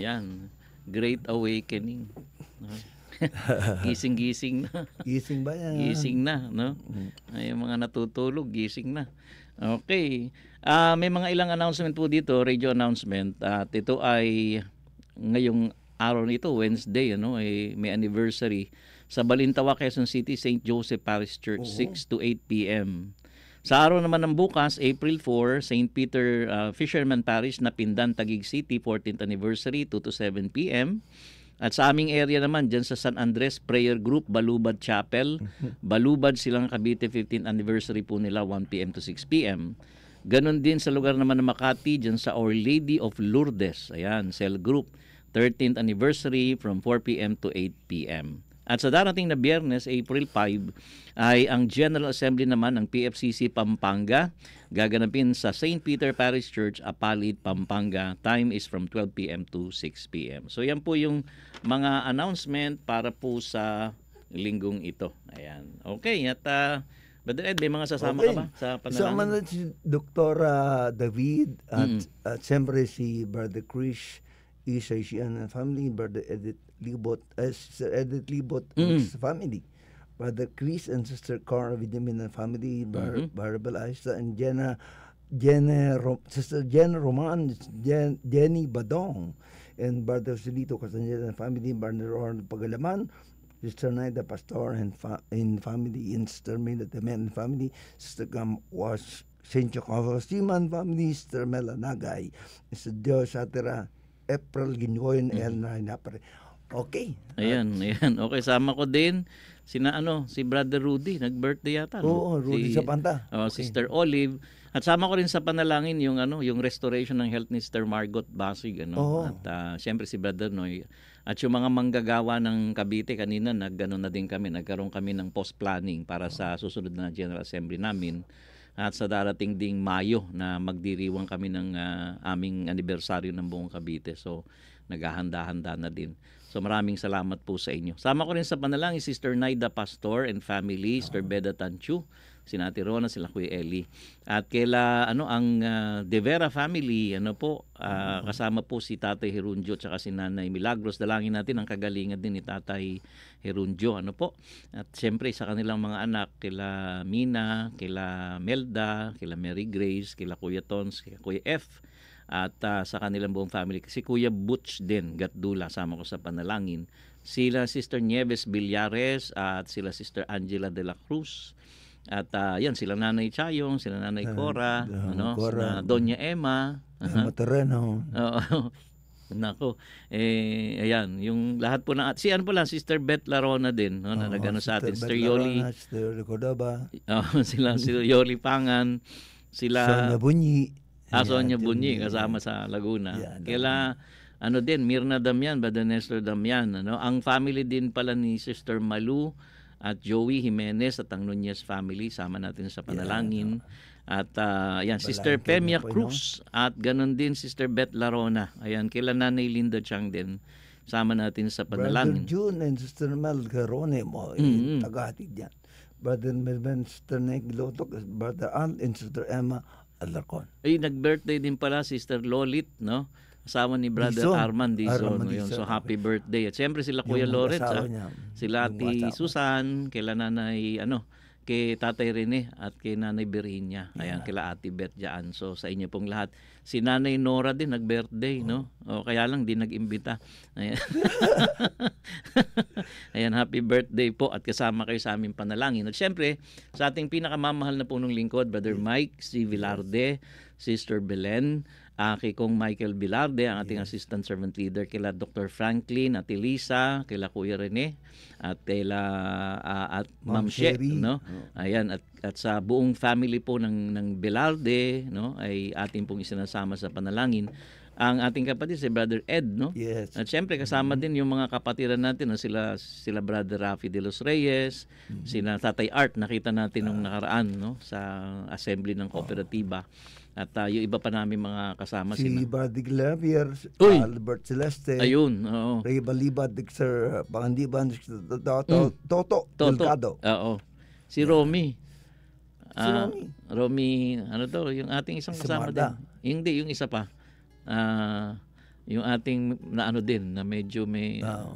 Ayan. Great Awakening. Gising-gising na. gising ba yan? Gising na, no? Mm. Ay, mga natutulog, gising na. Okay. Uh, may mga ilang announcement po dito, radio announcement. At ah, ito ay ngayong araw nito, Wednesday, ano, ay may anniversary sa Balintawa, Quezon City, St. Joseph Parish Church, uh-huh. 6 to 8 p.m. Sa araw naman ng bukas, April 4, St. Peter uh, Fisherman Parish na Pindan, Taguig City, 14th anniversary, 2 to 7 p.m. At sa aming area naman, dyan sa San Andres Prayer Group, Balubad Chapel, Balubad silang Cavite 15th anniversary po nila, 1 p.m. to 6 p.m. Ganon din sa lugar naman ng Makati, dyan sa Our Lady of Lourdes, ayan, cell group, 13th anniversary from 4 p.m. to 8 p.m. At sa darating na biyernes, April 5, ay ang General Assembly naman ng PFCC Pampanga gaganapin sa St. Peter Parish Church, Apalit, Pampanga. Time is from 12 p.m. to 6 p.m. So yan po yung mga announcement para po sa linggong ito. Ayan. Okay, at uh, Brother Ed, may mga sasama okay. ka ba sa panalangin? Sama na si Dr. Ah, David at, mm. at siyempre si Brother Krish, Isay Sian and family, Brother Edith Libot, uh, eh, Sister Edith Libot mm-hmm. and his family. Brother Chris and Sister Cora in the family, Bar- mm-hmm. Barabel Aisha and Jenna, Jenna Ro- Sister Jenna Roman, Jen- Jenny Badong, and Brother Silito Castaneda and family, Brother Orn Pagalaman, Sister Naida Pastor and, fa- and family, and Sister Mila Temen and family, Sister Gam was St. of Siman family, Sister Mela Nagay, Sister Deo Satira, April Gingoyen, mm-hmm. El Nainapre. Okay. Ayan, uh, ayan. Okay, sama ko din sina ano, si Brother Rudy, nag-birthday yata. Oo, no? Rudy si, Sapanta. Oh, okay. Sister Olive. At sama ko rin sa panalangin yung ano, yung restoration ng health ni Sister Margot Basig ano. Oo. At uh, siyempre si Brother Noy at yung mga manggagawa ng Cavite kanina naggano na din kami, nagkaroon kami ng post planning para sa susunod na General Assembly namin. At sa darating ding Mayo na magdiriwang kami ng uh, aming anibersaryo ng buong Cavite. So, naghahanda-handa na din. So maraming salamat po sa inyo. Sama ko rin sa panalangin si Sister Naida Pastor and family, Sister ah. Beda Tanchu, si Nati Rona, sila Kuya Eli. At kaila ano ang uh, De Vera family, ano po, uh, kasama po si Tatay Herunjo at si Nanay Milagros. Dalangin natin ang kagalingan din ni Tatay Herunjo, ano po. At siyempre sa kanilang mga anak, kila Mina, kila Melda, kila Mary Grace, kila Kuya Tons, kila Kuya F, at uh, sa kanilang buong family. Si Kuya Butch din, Gatdula, sama ko sa panalangin. Sila Sister Nieves Villares at sila Sister Angela de la Cruz. At uh, yan, sila Nanay Chayong, sila Nanay ah, Cora, uh, uh, ano, Cora, sila Doña Emma. Uh, Matereno. Oo. Nako. Eh, ayan, yung lahat po na, si ano pala, Sister Beth Larona din, no, na nagano sa atin, Sister Beth Yoli. Larona, Sister Yoli Cordoba. Oh, sila, Sister Yoli Pangan, sila... Sonia Bunyi. Aso yeah, Bunyi kasama sa Laguna. Yeah, Kaila ano din Mirna Damian, Brother Nestor Damian, ano? Ang family din pala ni Sister Malu at Joey Jimenez at ang Nunez family sama natin sa panalangin. Yeah, at uh, yan, Sister Pemia Cruz no? at ah, ganun din Sister Beth Larona. Ayan, kila Nanay Linda Chang din. Sama natin sa panalangin. Brother June and Sister Mel mo, eh, mm-hmm. tagahatid yan. Brother Melvin, Sister Nick Lotok, Brother Al, and Sister Emma Alarcon. Ay, nag-birthday din pala Sister Lolit, no? Asawa ni Brother Dizon. Arman Dizon. Arman So, happy birthday. At siyempre sila Kuya Lawrence. Ah. Sila Ati Susan, kaila nanay, ano, kay Tatay Rene at kay Nanay Virginia. Ayan, yeah. kila Ate Beth dyan. So, sa inyo pong lahat. Si Nanay Nora din, nag-birthday, oh. no? O, kaya lang, di nag-imbita. Ayan. Ayan, happy birthday po at kasama kayo sa aming panalangin. At syempre, sa ating pinakamamahal na punong lingkod, Brother Mike, si Villarde, Sister Belen, aki Kong Michael Bilarde, ang ating yes. assistant servant leader, kila Dr. Franklin, at Elisa, kila Kuya Rene, at kila uh, at Ma'am She, no? Oh. Ayan at at sa buong family po ng ng Bilarde, no, ay atin pong isinasama sa panalangin ang ating kapatid si Brother Ed, no? Yes. At siyempre kasama mm-hmm. din yung mga kapatiran natin na sila sila Brother Rafi De Los Reyes, mm-hmm. sila Tatay Art nakita natin nung ah. nakaraan, no, sa assembly ng oh. kooperatiba. Oh at uh, yung iba pa namin mga kasama si sina. Buddy Glavier, Uy! Albert Celeste. Ayun, oo. Ray Baliba, Dixter, Pangandiban, ah, Toto, mm. Toto, Delgado. Oo. Si Romy. Uh, si ah, Romy. Romy, ano to, yung ating isang kasama Marda. din. Hindi, yung isa pa. Uh, yung ating na ano din, na medyo may... Oo.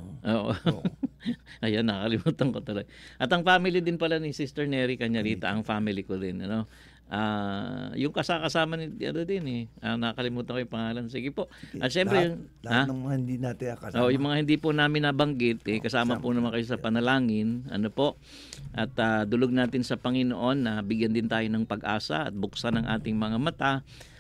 Uh, oh. Ayan, nakalimutan ko talaga. At ang family din pala ni Sister Neri Kanyarita, mm. ang family ko din. Ano? Ah, yung kasakasama ni ano din eh. Uh, nakalimutan ko yung pangalan. Sige po. At syempre, lahat, lahat ng mga hindi natin kasama. Oh, yung mga hindi po namin nabanggit, eh, kasama, kasama po naman kayo sa panalangin. Ano po? At uh, dulog natin sa Panginoon na bigyan din tayo ng pag-asa at buksan ang ating mga mata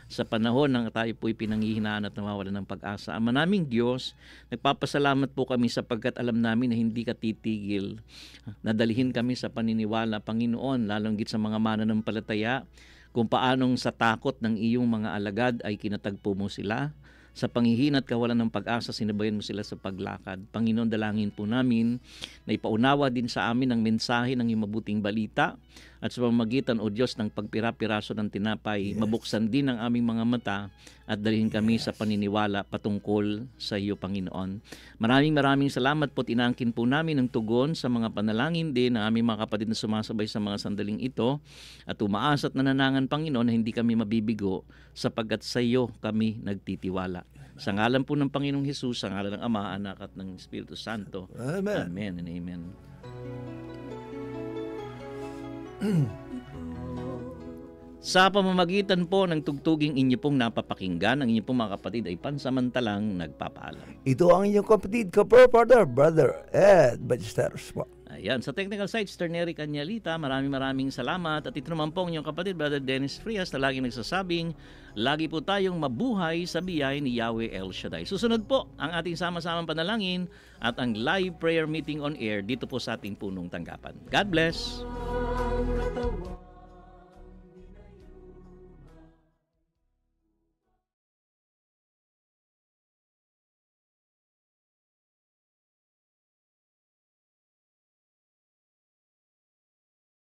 sa panahon ng tayo po'y pinanghihinaan at nawawala ng pag-asa. Ama naming Diyos, nagpapasalamat po kami sapagkat alam namin na hindi ka titigil. Nadalhin kami sa paniniwala, Panginoon, lalong git sa mga mananampalataya, kung paanong sa takot ng iyong mga alagad ay kinatagpo mo sila. Sa panghihinat kawalan ng pag-asa, sinabayan mo sila sa paglakad. Panginoon, dalangin po namin na ipaunawa din sa amin ang mensahe ng iyong mabuting balita at sa pamagitan o Diyos ng pagpira-piraso ng tinapay, yes. mabuksan din ang aming mga mata at dalhin kami yes. sa paniniwala patungkol sa iyo, Panginoon. Maraming maraming salamat po. Tinangkin po namin ng tugon sa mga panalangin din ng aming mga kapatid na sumasabay sa mga sandaling ito at umaasa at nananangan, Panginoon, na hindi kami mabibigo sapagkat sa iyo kami nagtitiwala. Sa ngalan po ng Panginoong Hesus, sa ngalan ng Ama, Anak at ng Espiritu Santo. Amen. Amen and amen. Sa pamamagitan po ng tugtuging inyo pong napapakinggan, ang inyo pong mga kapatid ay pansamantalang nagpapaalam. Ito ang inyong kapatid, Kapur Brother, Brother Ed Ballesteros po. Ayan, sa technical side, Sir Nery Canyalita, maraming maraming salamat. At ito naman po ang inyong kapatid, Brother Dennis Frias, na lagi nagsasabing, lagi po tayong mabuhay sa biyay ni Yahweh El Shaddai. Susunod po ang ating sama-samang panalangin at ang live prayer meeting on air dito po sa ating punong tanggapan. God bless! look the world.